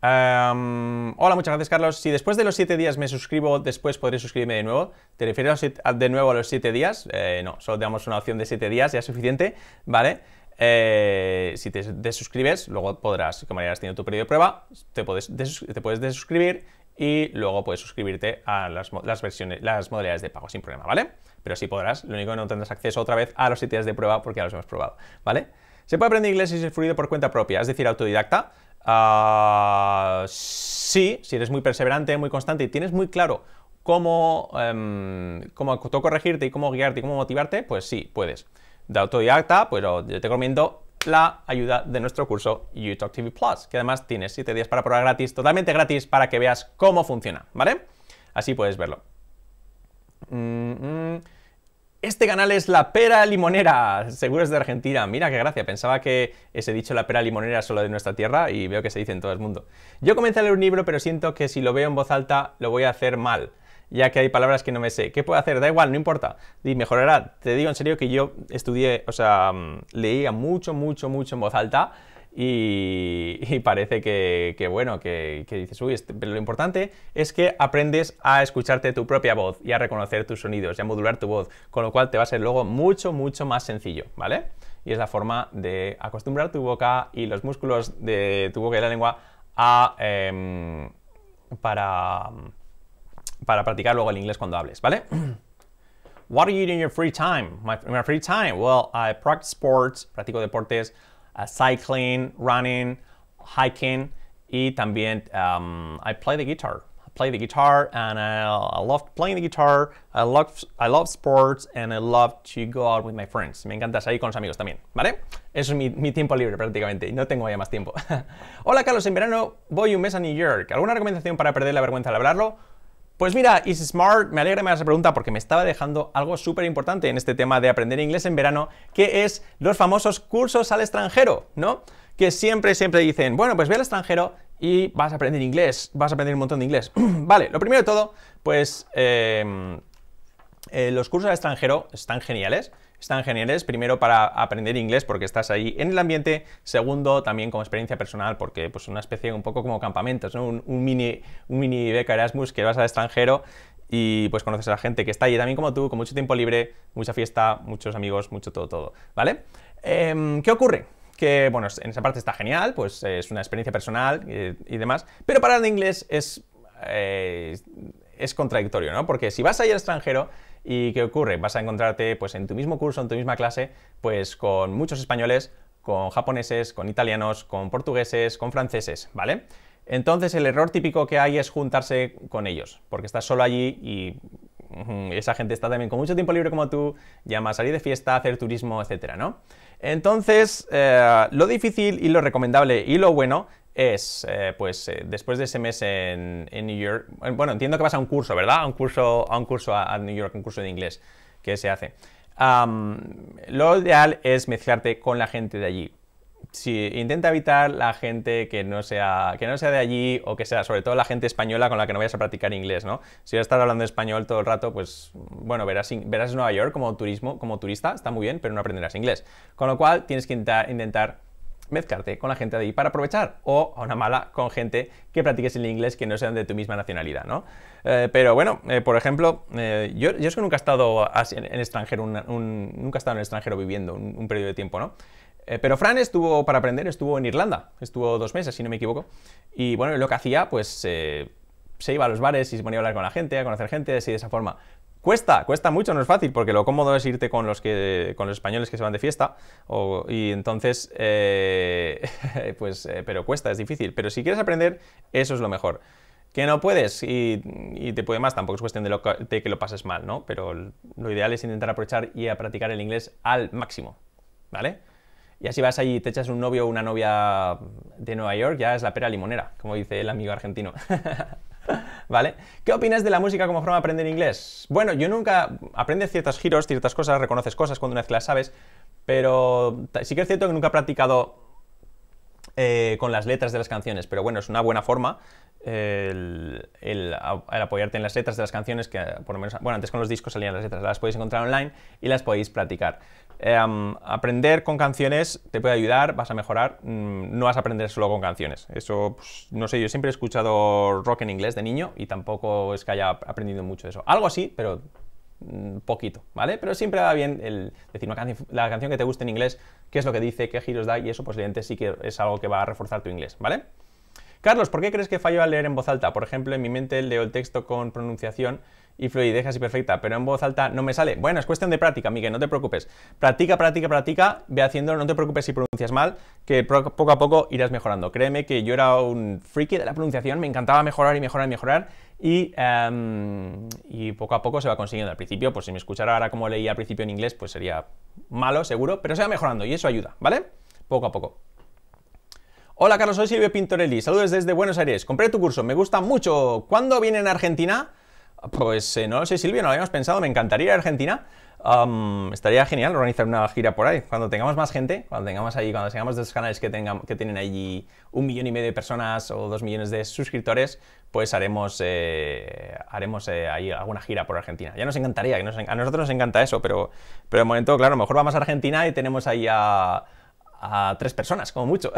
Em, hola, muchas gracias Carlos. Si después de los 7 días me suscribo, después podré suscribirme de nuevo. ¿Te refieres de nuevo a los 7 días? Eh, no, solo te damos una opción de 7 días, ya es suficiente, ¿vale? Eh, si te desuscribes, luego podrás, como ya has tenido tu periodo de prueba, te puedes, te puedes desuscribir y luego puedes suscribirte a las, versiones, las modalidades de pago sin problema, ¿vale? Pero sí podrás, lo único que no tendrás acceso otra vez a los sitios de prueba porque ya los hemos probado, ¿vale? ¿Se puede aprender inglés y ser fluido por cuenta propia, es decir, autodidacta? Ah, sí, si eres muy perseverante, muy constante y tienes muy claro cómo, em, cómo corregirte y cómo guiarte y cómo motivarte, pues sí, puedes de autodidacta, pues yo te recomiendo la ayuda de nuestro curso YouTube TV Plus, que además tienes 7 días para probar gratis, totalmente gratis, para que veas cómo funciona, ¿vale? Así puedes verlo. Este canal es La Pera Limonera, seguro es de Argentina. Mira qué gracia, pensaba que ese dicho La Pera Limonera es solo de nuestra tierra y veo que se dice en todo el mundo. Yo comencé a leer un libro, pero siento que si lo veo en voz alta lo voy a hacer mal ya que hay palabras que no me sé. ¿Qué puedo hacer? Da igual, no importa. Y mejorará. Te digo en serio que yo estudié, o sea, mm, leía mucho, mucho, mucho en voz alta. Y, parece que, bueno, que, que, dices, uy, este, pero lo importante es que aprendes a escucharte tu propia voz y a reconocer tus sonidos y a modular tu voz, con lo cual te va a ser luego mucho, mucho más sencillo, ¿vale? Y es la forma de acostumbrar tu boca y los músculos de tu boca y la lengua a... Em, para para practicar luego el inglés cuando hables, ¿vale? What do you do in your free time? My, free time. Well, I practice sports, practico deportes, uh, cycling, running, hiking, y también um, I play the guitar. I play the guitar, and I, love playing the guitar. I love I love sports, and I love to go out with my friends. Me encanta salir con los amigos también, ¿vale? Eso es mi, mi tiempo libre prácticamente. y No tengo ya más tiempo. Hola Carlos, en verano voy un mes a New York. ¿Alguna recomendación para perder la vergüenza al hablarlo? Pues mira, Is Smart, me alegra que me esa pregunta porque me estaba dejando algo súper importante en este tema de aprender inglés en verano, que es los famosos cursos al extranjero, ¿no? Que siempre, siempre dicen, bueno, pues ve al extranjero y vas a aprender inglés, vas a aprender un montón de inglés. vale, lo primero de todo, pues em, eh, los cursos al extranjero están geniales están geniales. Primero para aprender inglés porque estás ahí en el ambiente. Segundo, también como experiencia personal porque pues una especie un poco como campamentos, ¿no? un, mini, un mini beca Erasmus que vas al extranjero y pues conoces a la gente que está allí también como tú, con mucho tiempo libre, mucha fiesta, muchos amigos, mucho todo, todo, ¿vale? Em, ¿Qué ocurre? que, bueno, en esa parte está genial, pues es una experiencia personal eh, y, demás, pero para el inglés es... Eh, es contradictorio, ¿no? Porque si vas ir al extranjero y ¿qué ocurre? Vas a encontrarte pues en tu mismo curso, en tu misma clase, pues con muchos españoles, con japoneses, con italianos, con portugueses, con franceses, ¿vale? Entonces el error típico que hay es juntarse con ellos, porque estás solo allí y esa gente está también con mucho tiempo libre como tú, llama a salir de fiesta, hacer turismo, etcétera, ¿no? Entonces, eh, lo difícil y lo recomendable y lo bueno es, eh, pues, eh, después de ese mes en, New York, bueno, entiendo que vas a un curso, ¿verdad? A un curso a, un curso a, York, un curso de inglés que se hace. lo ideal es mezclarte con la gente de allí. Si intenta evitar la gente que no, sea, que no sea de allí o que sea, sobre todo la gente española con la que no vayas a practicar inglés, ¿no? Si vas a estar hablando español todo el rato, pues bueno, verás, verás Nueva York como turismo, como turista, está muy bien, pero no aprenderás inglés. Con lo cual tienes que intentar mezclarte con la gente de ahí para aprovechar, o a una mala con gente que practiques el inglés que no sean de tu misma nacionalidad, ¿no? Eh, pero bueno, eh, por ejemplo, eh, yo, es que nunca he estado en, extranjero, nunca he estado en el extranjero viviendo un, periodo de tiempo, ¿no? pero Fran estuvo, para aprender, estuvo en Irlanda, estuvo dos meses, si no me equivoco, y bueno, lo que hacía, pues se iba a los bares y se ponía a hablar con la gente, a conocer gente, así de esa forma. Cuesta, cuesta mucho, no es fácil, porque lo cómodo es irte con los, que, con los españoles que se van de fiesta, y entonces, eh, pues, eh, pero cuesta, es difícil. Pero si quieres aprender, eso es lo mejor. Que no puedes y, te puede más, tampoco es cuestión de, que lo pases mal, ¿no? Pero lo ideal es intentar aprovechar y a practicar el inglés al máximo, ¿vale? Y así vas allí, te echas un novio o una novia de Nueva York, ya es la pera limonera, como dice el amigo argentino. ¿vale? ¿Qué opinas de la música como forma de aprender inglés? Bueno, yo nunca... Aprendes ciertos giros, ciertas cosas, reconoces cosas cuando una vez que las sabes, pero sí que es cierto que nunca he practicado eh, con las letras de las canciones, pero bueno, es una buena forma eh, el, apoyarte en las letras de las canciones, que ah, por lo menos, bueno, antes con los discos salían las letras, las podéis encontrar online y las podéis practicar, em, aprender con canciones te puede ayudar, vas a mejorar, mm, no vas a aprender solo con canciones. Eso, pues, no sé, yo siempre he escuchado rock en inglés de niño y tampoco es que haya aprendido mucho de eso. Algo así, pero Mm, poquito, ¿vale? Pero siempre va bien el decir la canción que te guste en inglés, qué es lo que dice, qué giros da, y eso posiblemente sí que es algo que va a reforzar tu inglés, ¿vale? Carlos, ¿por qué crees que fallo al leer en voz alta? Por ejemplo, en mi mente leo el texto con pronunciación y fluidez así perfecta, pero en voz alta no me sale. Bueno, es cuestión de práctica, Miguel, no te preocupes. Practica, practica, practica, ve haciendo, no te preocupes si pronuncias mal, que poco a poco irás mejorando. Créeme que yo era un friki de la pronunciación, me encantaba mejorar y mejorar y mejorar, y, em, y, poco a poco se va consiguiendo. Al principio, pues si me escuchara ahora como leía al principio en inglés, pues sería malo, seguro, pero se va mejorando y eso ayuda, ¿vale? Poco a poco. Hola Carlos, soy Silvio Pintorelli. Saludos desde Buenos Aires. Compré tu curso, me gusta mucho. ¿Cuándo viene en Argentina? Pues eh, no lo sé, Silvio, no lo habíamos pensado. Me encantaría ir a Argentina estaría genial organizar una gira por ahí. Cuando tengamos más gente, cuando tengamos ahí, cuando tengamos dos canales que, tengan, que tienen allí un millón y medio de personas o dos millones de suscriptores, pues haremos, eh, haremos eh, ahí alguna gira por Argentina. Ya nos encantaría, a nosotros nos encanta eso, pero, pero de momento, claro, mejor vamos a Argentina y tenemos ahí a a tres personas, como mucho.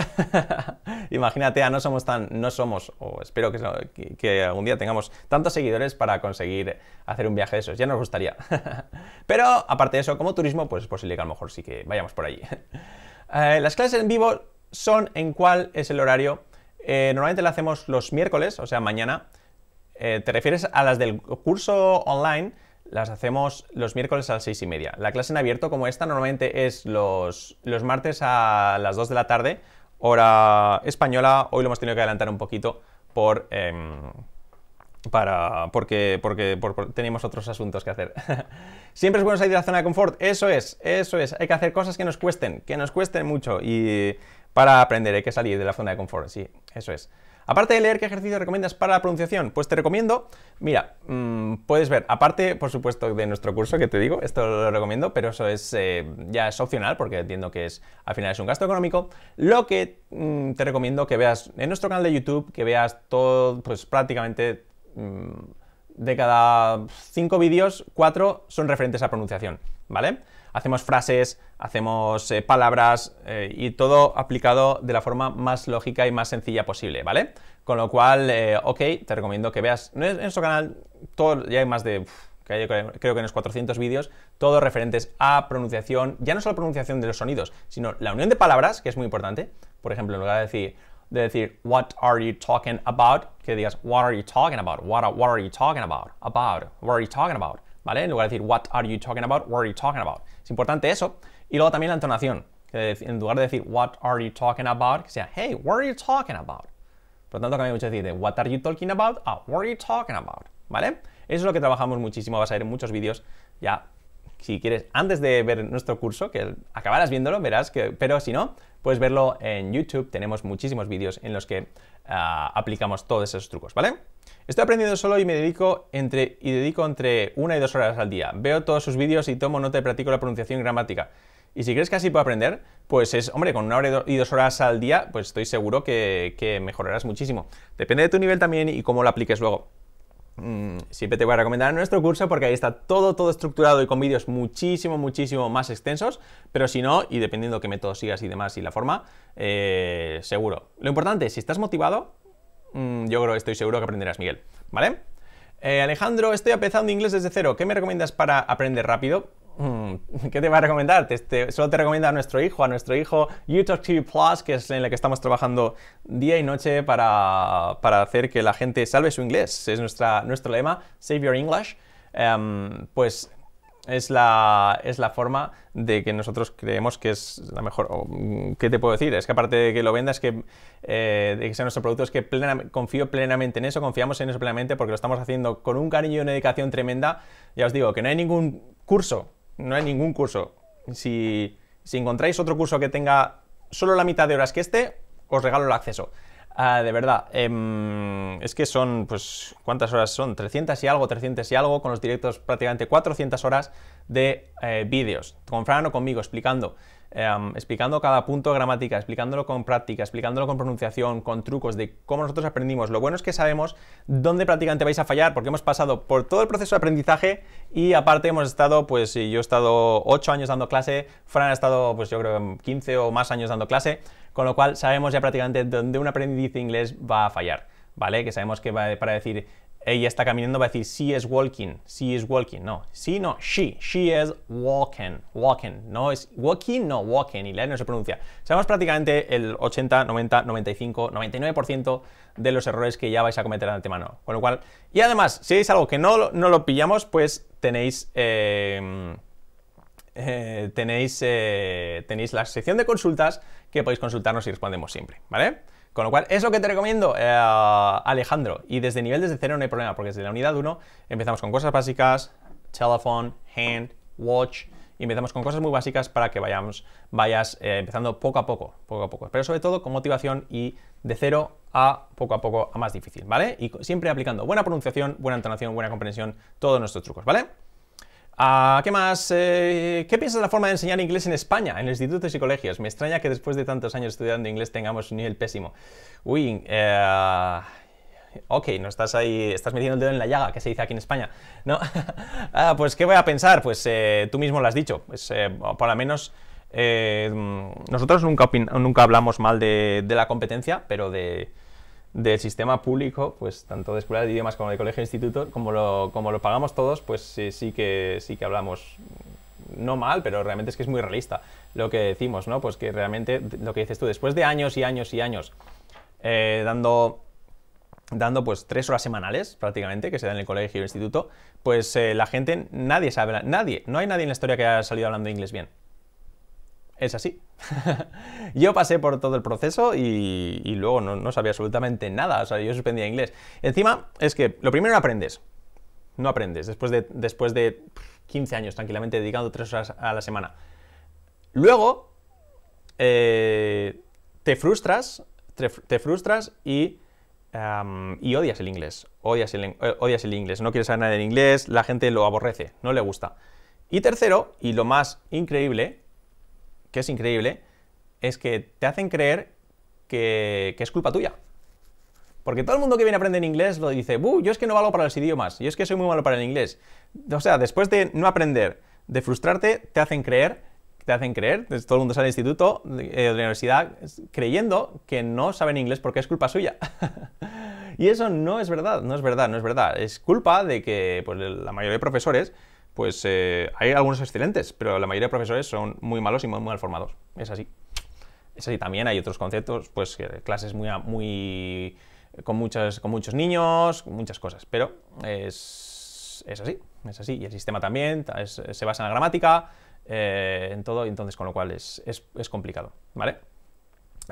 Imagínate, a ah, no somos tan, no somos, o espero que, que, algún día tengamos tantos seguidores para conseguir hacer un viaje de esos, ya nos gustaría. Pero aparte de eso, como turismo, pues es posible que a lo mejor sí que vayamos por allí. Eh, las clases en vivo son en cuál es el horario. Eh, normalmente la hacemos los miércoles, o sea, mañana. Eh, te refieres a las del curso online las hacemos los miércoles a las seis y media. La clase en abierto, como esta, normalmente es los, los martes a las 2 de la tarde, hora española. Hoy lo hemos tenido que adelantar un poquito por... Em, para, porque, porque, otros asuntos que hacer. Siempre es bueno salir de la zona de confort, eso es, eso es. Hay que hacer cosas que nos cuesten, que nos cuesten mucho y para aprender hay que salir de la zona de confort, sí, eso es. Aparte de leer, ¿qué ejercicio recomiendas para la pronunciación? Pues te recomiendo, mira, mm, puedes ver, aparte, por supuesto, de nuestro curso que te digo, esto lo recomiendo, pero eso es eh, ya es opcional porque entiendo que es al final es un gasto económico. Lo que mm, te recomiendo que veas en nuestro canal de YouTube, que veas todo, pues prácticamente mm, de cada cinco vídeos, cuatro son referentes a pronunciación, ¿vale? hacemos frases, hacemos eh, palabras eh, y todo aplicado de la forma más lógica y más sencilla posible, ¿vale? Con lo cual, eh, ok, te recomiendo que veas en nuestro canal, todo, ya hay más de... creo que en unos 400 vídeos, todos referentes a pronunciación, ya no solo pronunciación de los sonidos, sino la unión de palabras, que es muy importante. Por ejemplo, en lugar de decir, de decir what are you talking about, que digas what are you talking about, are, what are you talking about, about, what are you talking about, ¿vale? En lugar de decir what are you talking about, what are you talking about. Es importante eso. Y luego también la entonación. Que en lugar de decir, what are you talking about? Que sea, hey, what are you talking about? Por lo tanto, cambia mucho decir de what are you talking about a what are you talking about, ¿vale? Eso es lo que trabajamos muchísimo, vas a ver en muchos vídeos ya si quieres, antes de ver nuestro curso, que acabarás viéndolo, verás que, pero si no, puedes verlo en YouTube, tenemos muchísimos vídeos en los que ah, aplicamos todos esos trucos, ¿vale? Estoy aprendiendo solo y me dedico entre, y dedico entre una y dos horas al día. Veo todos sus vídeos y tomo nota y practico la pronunciación y gramática. Y si crees que así puedo aprender, pues es, hombre, con una hora y dos horas al día, pues estoy seguro que mejorarás muchísimo. Depende de tu nivel también y cómo lo apliques luego. Mm, siempre te voy a recomendar nuestro curso porque ahí está todo, todo estructurado y con vídeos muchísimo, muchísimo más extensos, pero si no, y dependiendo qué método sigas y demás y la forma, eh, seguro. Lo importante, si estás motivado, mm, yo creo, estoy seguro que aprenderás, Miguel, ¿vale? Eh, Alejandro, estoy empezando inglés desde cero. ¿Qué me recomiendas para aprender rápido? Mm, ¿Qué te va a recomendar? solo te recomiendo a nuestro hijo, a nuestro hijo YouTube TV Plus, que es en el que estamos trabajando día y noche para, hacer que la gente salve su inglés. Es nuestra, nuestro lema, Save Your English. Em, pues es la, es la forma de que nosotros creemos que es la mejor. Mm, ¿Qué te puedo decir? Es que aparte de que lo vendas, es que, eh, de que sea nuestro producto, es que confío plenamente en eso, confiamos en eso plenamente porque lo estamos haciendo con un cariño y una dedicación tremenda. Ya os digo, que no hay ningún curso no hay ningún curso. Si, si encontráis otro curso que tenga solo la mitad de horas que este, os regalo el acceso. Ah, de verdad, em, es que son, pues, ¿cuántas horas son? 300 y algo, 300 y algo, con los directos prácticamente 400 horas de eh, vídeos, con Fran o conmigo explicando. Em, explicando cada punto de gramática, explicándolo con práctica, explicándolo con pronunciación, con trucos de cómo nosotros aprendimos. Lo bueno es que sabemos dónde prácticamente vais a fallar, porque hemos pasado por todo el proceso de aprendizaje y aparte hemos estado, pues yo he estado 8 años dando clase, Fran ha estado, pues yo creo, 15 o más años dando clase, con lo cual sabemos ya prácticamente dónde un aprendiz de inglés va a fallar. ¿Vale? Que sabemos que va para decir ella está caminando, va a decir she is walking, she is walking. No, Si no, she, she is walking, walking. No es walking, no, walking. Y la no se pronuncia. Sabemos prácticamente el 80, 90, 95, 99% de los errores que ya vais a cometer ante antemano. Con lo cual, y además, si es algo que no, lo pillamos, pues tenéis... Em, eh, tenéis, eh, tenéis la sección de consultas que podéis consultarnos y respondemos siempre, ¿vale? Con lo cual, es lo que te recomiendo, eh, Alejandro. Y desde nivel desde cero no hay problema, porque desde la unidad 1 empezamos con cosas básicas, telephone, hand, watch, y empezamos con cosas muy básicas para que vayamos, vayas eh, empezando poco a poco, poco a poco. Pero sobre todo con motivación y de cero a poco a poco a más difícil, ¿vale? Y siempre aplicando buena pronunciación, buena entonación, buena comprensión, todos nuestros trucos, ¿vale? Ah, ¿Qué más? Eh, ¿Qué piensas de la forma de enseñar inglés en España, en institutos y colegios? Me extraña que después de tantos años estudiando inglés tengamos un nivel pésimo. Uy, eh, ok, no estás ahí, estás metiendo el dedo en la llaga que se dice aquí en España, ¿no? Ah, pues, ¿qué voy a pensar? Pues eh, tú mismo lo has dicho, pues, por lo menos... nosotros nunca, nunca hablamos mal de la competencia, pero de, del sistema público, pues tanto de escuela de idiomas como de colegio e instituto, como lo, como lo pagamos todos, pues sí, sí, que, sí que hablamos mm, no mal, pero realmente es que es muy realista lo que decimos, ¿no? Pues que realmente lo que dices tú, después de años y años y años eh, dando dando pues tres horas semanales prácticamente que se dan en el colegio y el instituto, pues eh, la gente, nadie sabe, nadie, no hay nadie en la historia que haya salido hablando inglés bien. Es así. yo pasé por todo el proceso y, luego no, sabía absolutamente nada, o sea, yo suspendía inglés. Encima, es que lo primero aprendes, no aprendes, después de, después de 15 años tranquilamente dedicando 3 horas a la semana. Luego, eh, te frustras, te, frustras y... odias el inglés, odias el, eh, odias el inglés, no quieres saber nada del inglés, la gente lo aborrece, no le gusta. Y tercero, y lo más increíble, que es increíble, es que te hacen creer que, es culpa tuya. Porque todo el mundo que viene a aprender inglés lo dice, yo es que no valgo para los idiomas, yo es que soy muy malo para el inglés. O sea, después de no aprender, de frustrarte, te hacen creer, te hacen creer, todo el mundo sale del instituto, eh, de la universidad, creyendo que no saben inglés porque es culpa suya. y eso no es verdad, no es verdad, no es verdad. Es culpa de que pues, la mayoría de profesores pues eh, hay algunos excelentes, pero la mayoría de profesores son muy malos y muy, mal formados. Es así. Es así. También hay otros conceptos, pues clases muy, muy eh, con, muchas, con muchos niños, muchas cosas, pero es, así. Es así. Y el sistema también se basa en la gramática, eh, en todo, y entonces con lo cual es, complicado, ¿vale?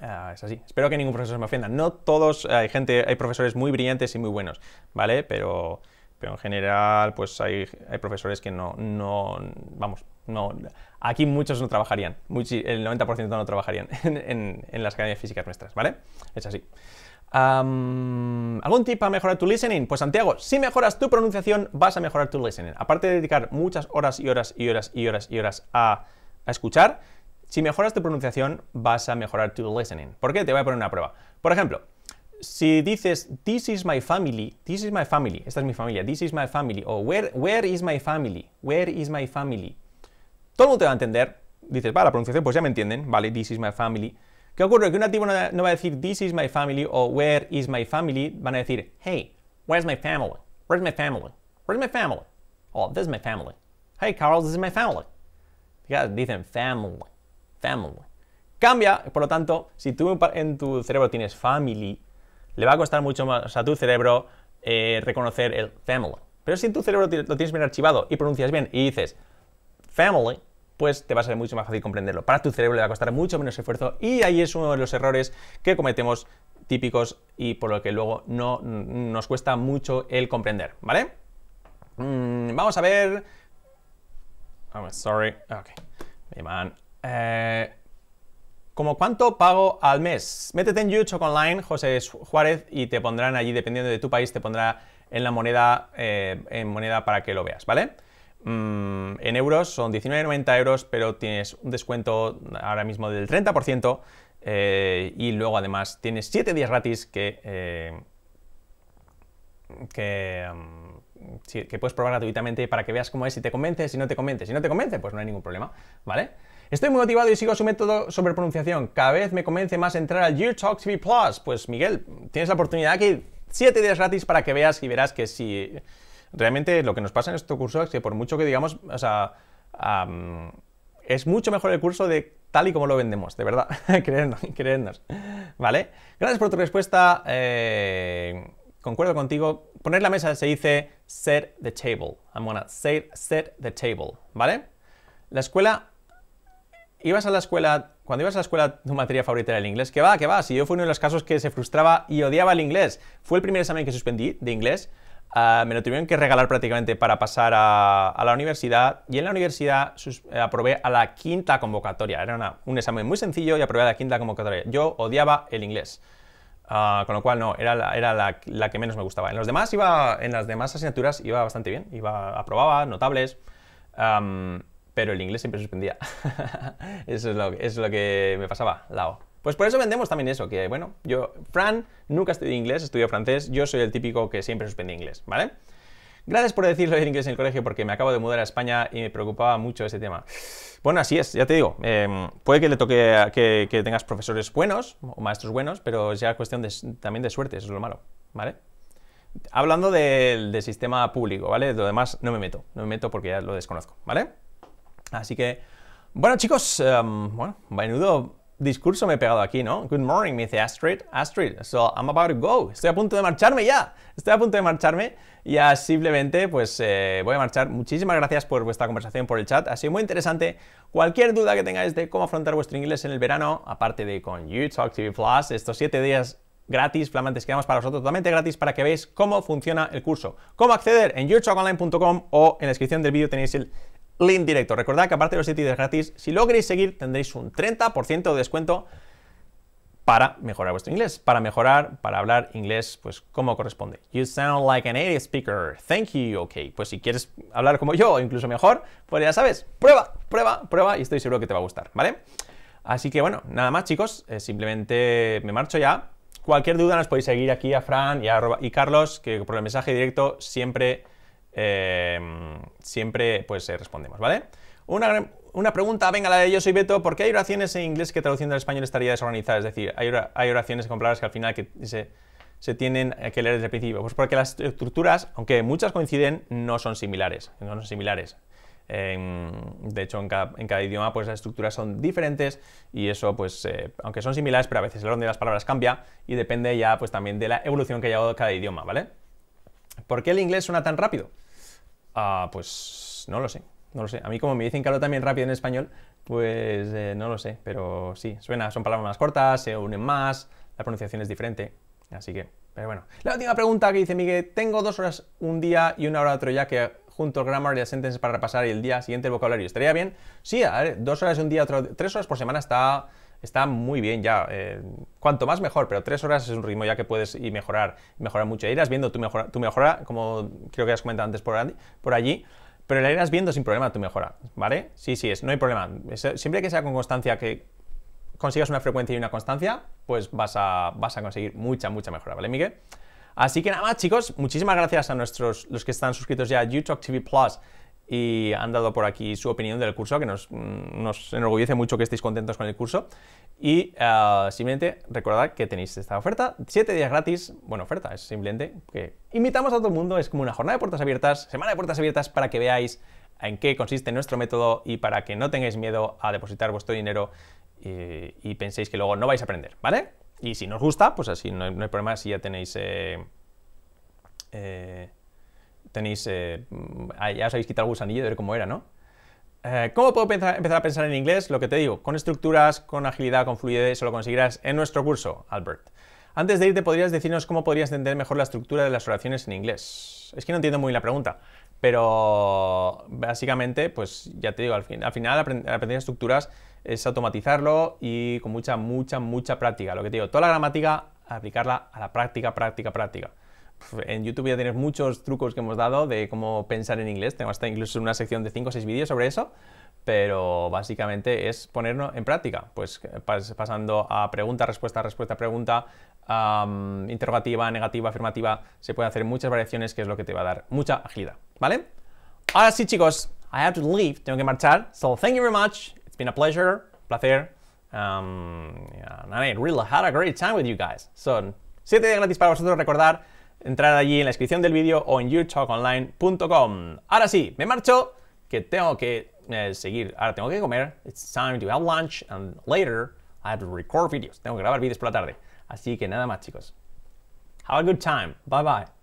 Ah, es así. Espero que ningún profesor me ofenda. No todos, hay gente, hay profesores muy brillantes y muy buenos, ¿vale? Pero pero en general, pues hay, profesores que no, no, vamos, no, aquí muchos no trabajarían, el 90% no trabajarían en, las academias físicas nuestras, ¿vale? Es así. ¿Algún tip para mejorar tu listening? Pues Santiago, si mejoras tu pronunciación, vas a mejorar tu listening. Aparte de dedicar muchas horas y horas y horas y horas y horas a escuchar, si mejoras tu pronunciación, vas a mejorar tu listening. ¿Por qué? Te voy a poner una prueba. Por ejemplo, si dices this is my family, this is my family, esta es mi familia, this is my family, o where, is my family, where is my family, todo el mundo te va a entender. Dices, para la pronunciación, pues ya me entienden, vale, this is my family. ¿Qué ocurre? Que un nativo no, va a decir this is my family o where is my family, van a decir hey, where's my family, where's my family, where's my family, oh, this is my family, hey Carl, this is my family. Fíjate, dicen family, family. Cambia, por lo tanto, si tú en tu cerebro tienes family, le va a costar mucho más a tu cerebro eh, reconocer el family. Pero si en tu cerebro lo tienes bien archivado y pronuncias bien y dices family, pues te va a ser mucho más fácil comprenderlo. Para tu cerebro le va a costar mucho menos esfuerzo y ahí es uno de los errores que cometemos típicos y por lo que luego no nos cuesta mucho el comprender, ¿vale? Mm, vamos a ver... Oh, sorry. Ok. man. eh, ¿Cómo cuánto pago al mes. Métete en YouTube Online, José Juárez, y te pondrán allí, dependiendo de tu país, te pondrá en la moneda, eh, en moneda para que lo veas, ¿vale? Mm, en euros son 19,90 euros, pero tienes un descuento ahora mismo del 30%. Eh, y luego además tienes 7 días gratis que, eh, mm, que, puedes probar gratuitamente para que veas cómo es, y te convence, si no te convence, si no te convence, pues no hay ningún problema, ¿vale? Estoy muy motivado y sigo su método sobre pronunciación. Cada vez me convence más entrar al YouTalkTV+. Plus. Pues Miguel, tienes la oportunidad aquí Siete días gratis para que veas y verás que si realmente lo que nos pasa en este curso es que por mucho que digamos, o sea, es mucho mejor el curso de tal y como lo vendemos, de verdad, creednos, creednos, ¿vale? Gracias por tu respuesta, eh, concuerdo contigo, poner la mesa se dice set the table, I'm gonna say set the table, ¿vale? La escuela ibas a la escuela, cuando ibas a la escuela, tu materia favorita era el inglés. Que va, que va. Si yo fui uno de los casos que se frustraba y odiaba el inglés. Fue el primer examen que suspendí de inglés. Ah, me lo tuvieron que regalar prácticamente para pasar a, la universidad. Y en la universidad eh, aprobé a la quinta convocatoria. Era un examen muy sencillo y aprobé a la quinta convocatoria. Yo odiaba el inglés. Ah, con lo cual, no, era, la, era la, que menos me gustaba. En, los demás iba, en las demás asignaturas iba bastante bien. Iba, aprobaba, notables pero el inglés siempre suspendía. eso es lo, que me pasaba, lao. Pues por eso vendemos también eso, que bueno, yo, Fran, nunca estudié inglés, estudió francés, yo soy el típico que siempre suspende inglés, ¿vale? Gracias por decirlo en inglés en el colegio porque me acabo de mudar a España y me preocupaba mucho ese tema. Bueno, así es, ya te digo, em, puede que le toque que, tengas profesores buenos o maestros buenos, pero ya cuestión también de suerte, eso es lo malo, ¿vale? Hablando del sistema público, ¿vale? Lo demás no me meto, no me meto porque ya lo desconozco, ¿vale? Así que, bueno chicos, Bueno, em, bueno, menudo discurso me he pegado aquí, ¿no? Good morning, me dice Astrid. Astrid, so I'm about to go. Estoy a punto de marcharme ya. Estoy a punto de marcharme. Ya simplemente, pues eh, voy a marchar. Muchísimas gracias por vuestra conversación, por el chat. Ha sido muy interesante. Cualquier duda que tengáis de cómo afrontar vuestro inglés en el verano, aparte de con YouTalk TV Plus, estos 7 días gratis, flamantes que damos para vosotros, totalmente gratis, para que veáis cómo funciona el curso. Cómo acceder en youtalkonline.com o en la descripción del vídeo tenéis el link directo. Recordad que aparte de los sitios días gratis, si lo seguir, tendréis un 30% de descuento para mejorar vuestro inglés, para mejorar, para hablar inglés, pues como corresponde. You sound like an native speaker. Thank you. Ok, pues si quieres hablar como yo, o incluso mejor, pues ya sabes, prueba, prueba, prueba y estoy seguro que te va a gustar, ¿vale? Así que bueno, nada más chicos, eh, simplemente me marcho ya. Cualquier duda nos podéis seguir aquí a Fran y a y Carlos, que por el mensaje directo siempre Em, siempre pues eh, respondemos, ¿vale? Una, pregunta, venga, la de yo soy Beto, ¿por qué hay oraciones en inglés que traduciendo al español estaría desorganizada? Es decir, hay, oraciones con palabras que al final que se, tienen eh, que leer desde el principio. Pues porque las estructuras, aunque muchas coinciden, no son similares. No son similares. Em, de hecho, en cada, idioma, pues las estructuras son diferentes y eso, pues, eh, aunque son similares, pero a veces el orden de las palabras cambia y depende ya, pues, también de la evolución que ha llevado cada idioma, ¿vale? ¿Por qué el inglés suena tan rápido? Ah, pues no lo sé, no lo sé. A mí como me dicen que hablo también rápido en español, pues eh, no lo sé, pero sí, suena, son palabras más cortas, se unen más, la pronunciación es diferente, así que, pero bueno. La última pregunta que dice Miguel, tengo dos horas un día y una hora otro ya que junto grammar y las sentences para repasar y el día siguiente el vocabulario. ¿Estaría bien? Sí, a ver, dos horas un día, otro, tres horas por semana está está muy bien ya. Eh, cuanto más mejor, pero tres horas es un ritmo ya que puedes y mejorar, mejorar mucho. irás viendo tu mejora, como creo que has comentado antes por, por allí, pero la irás viendo sin problema tu mejora, ¿vale? Sí, sí, es, no hay problema. siempre que sea con constancia que consigas una frecuencia y una constancia, pues vas a, vas a conseguir mucha, mucha mejora, ¿vale, Miguel? Así que nada más, chicos, muchísimas gracias a nuestros, los que están suscritos ya a YouTube TV Plus y han dado por aquí su opinión del curso, que nos, mm, nos enorgullece mucho que estéis contentos con el curso. Y eh, simplemente recordad que tenéis esta oferta, siete días gratis, bueno, oferta, es simplemente que invitamos a todo el mundo, es como una jornada de puertas abiertas, semana de puertas abiertas para que veáis en qué consiste nuestro método y para que no tengáis miedo a depositar vuestro dinero eh, y, penséis que luego no vais a aprender, ¿vale? Y si nos gusta, pues así, no hay, problema si ya tenéis... Eh, tenéis, eh, mm, ya os habéis quitado el gusanillo de ver cómo era, ¿no? Eh, ¿Cómo puedo empezar a pensar en inglés? Lo que te digo, con estructuras, con agilidad, con fluidez, eso lo conseguirás en nuestro curso, Albert. Antes de irte, ¿podrías decirnos cómo podrías entender mejor la estructura de las oraciones en inglés? Es que no entiendo muy la pregunta, pero básicamente, pues ya te digo, al, al final aprender estructuras es automatizarlo y con mucha, mucha, mucha práctica. Lo que te digo, toda la gramática, aplicarla a la práctica, práctica, práctica en YouTube ya tienes muchos trucos que hemos dado de cómo pensar en inglés. Tengo hasta incluso una sección de 5 o 6 vídeos sobre eso. Pero básicamente es ponernos en práctica, pues eh, pasando a pregunta, respuesta, respuesta, pregunta, interrogativa, negativa, afirmativa, se puede hacer muchas variaciones que es lo que te va a dar mucha agilidad, ¿vale? Ahora sí chicos, I have to leave, tengo que marchar, so thank you very much, it's been a pleasure, placer, um, I really had a great time with you guys. Son 7 días gratis para vosotros, recordar entrar allí en la descripción del vídeo o en youtalkonline.com. Ahora sí, me marcho, que tengo que eh, seguir, ahora tengo que comer. It's time to have lunch and later I have to record videos. Tengo que grabar vídeos por la tarde. Así que nada más, chicos. Have a good time. Bye bye.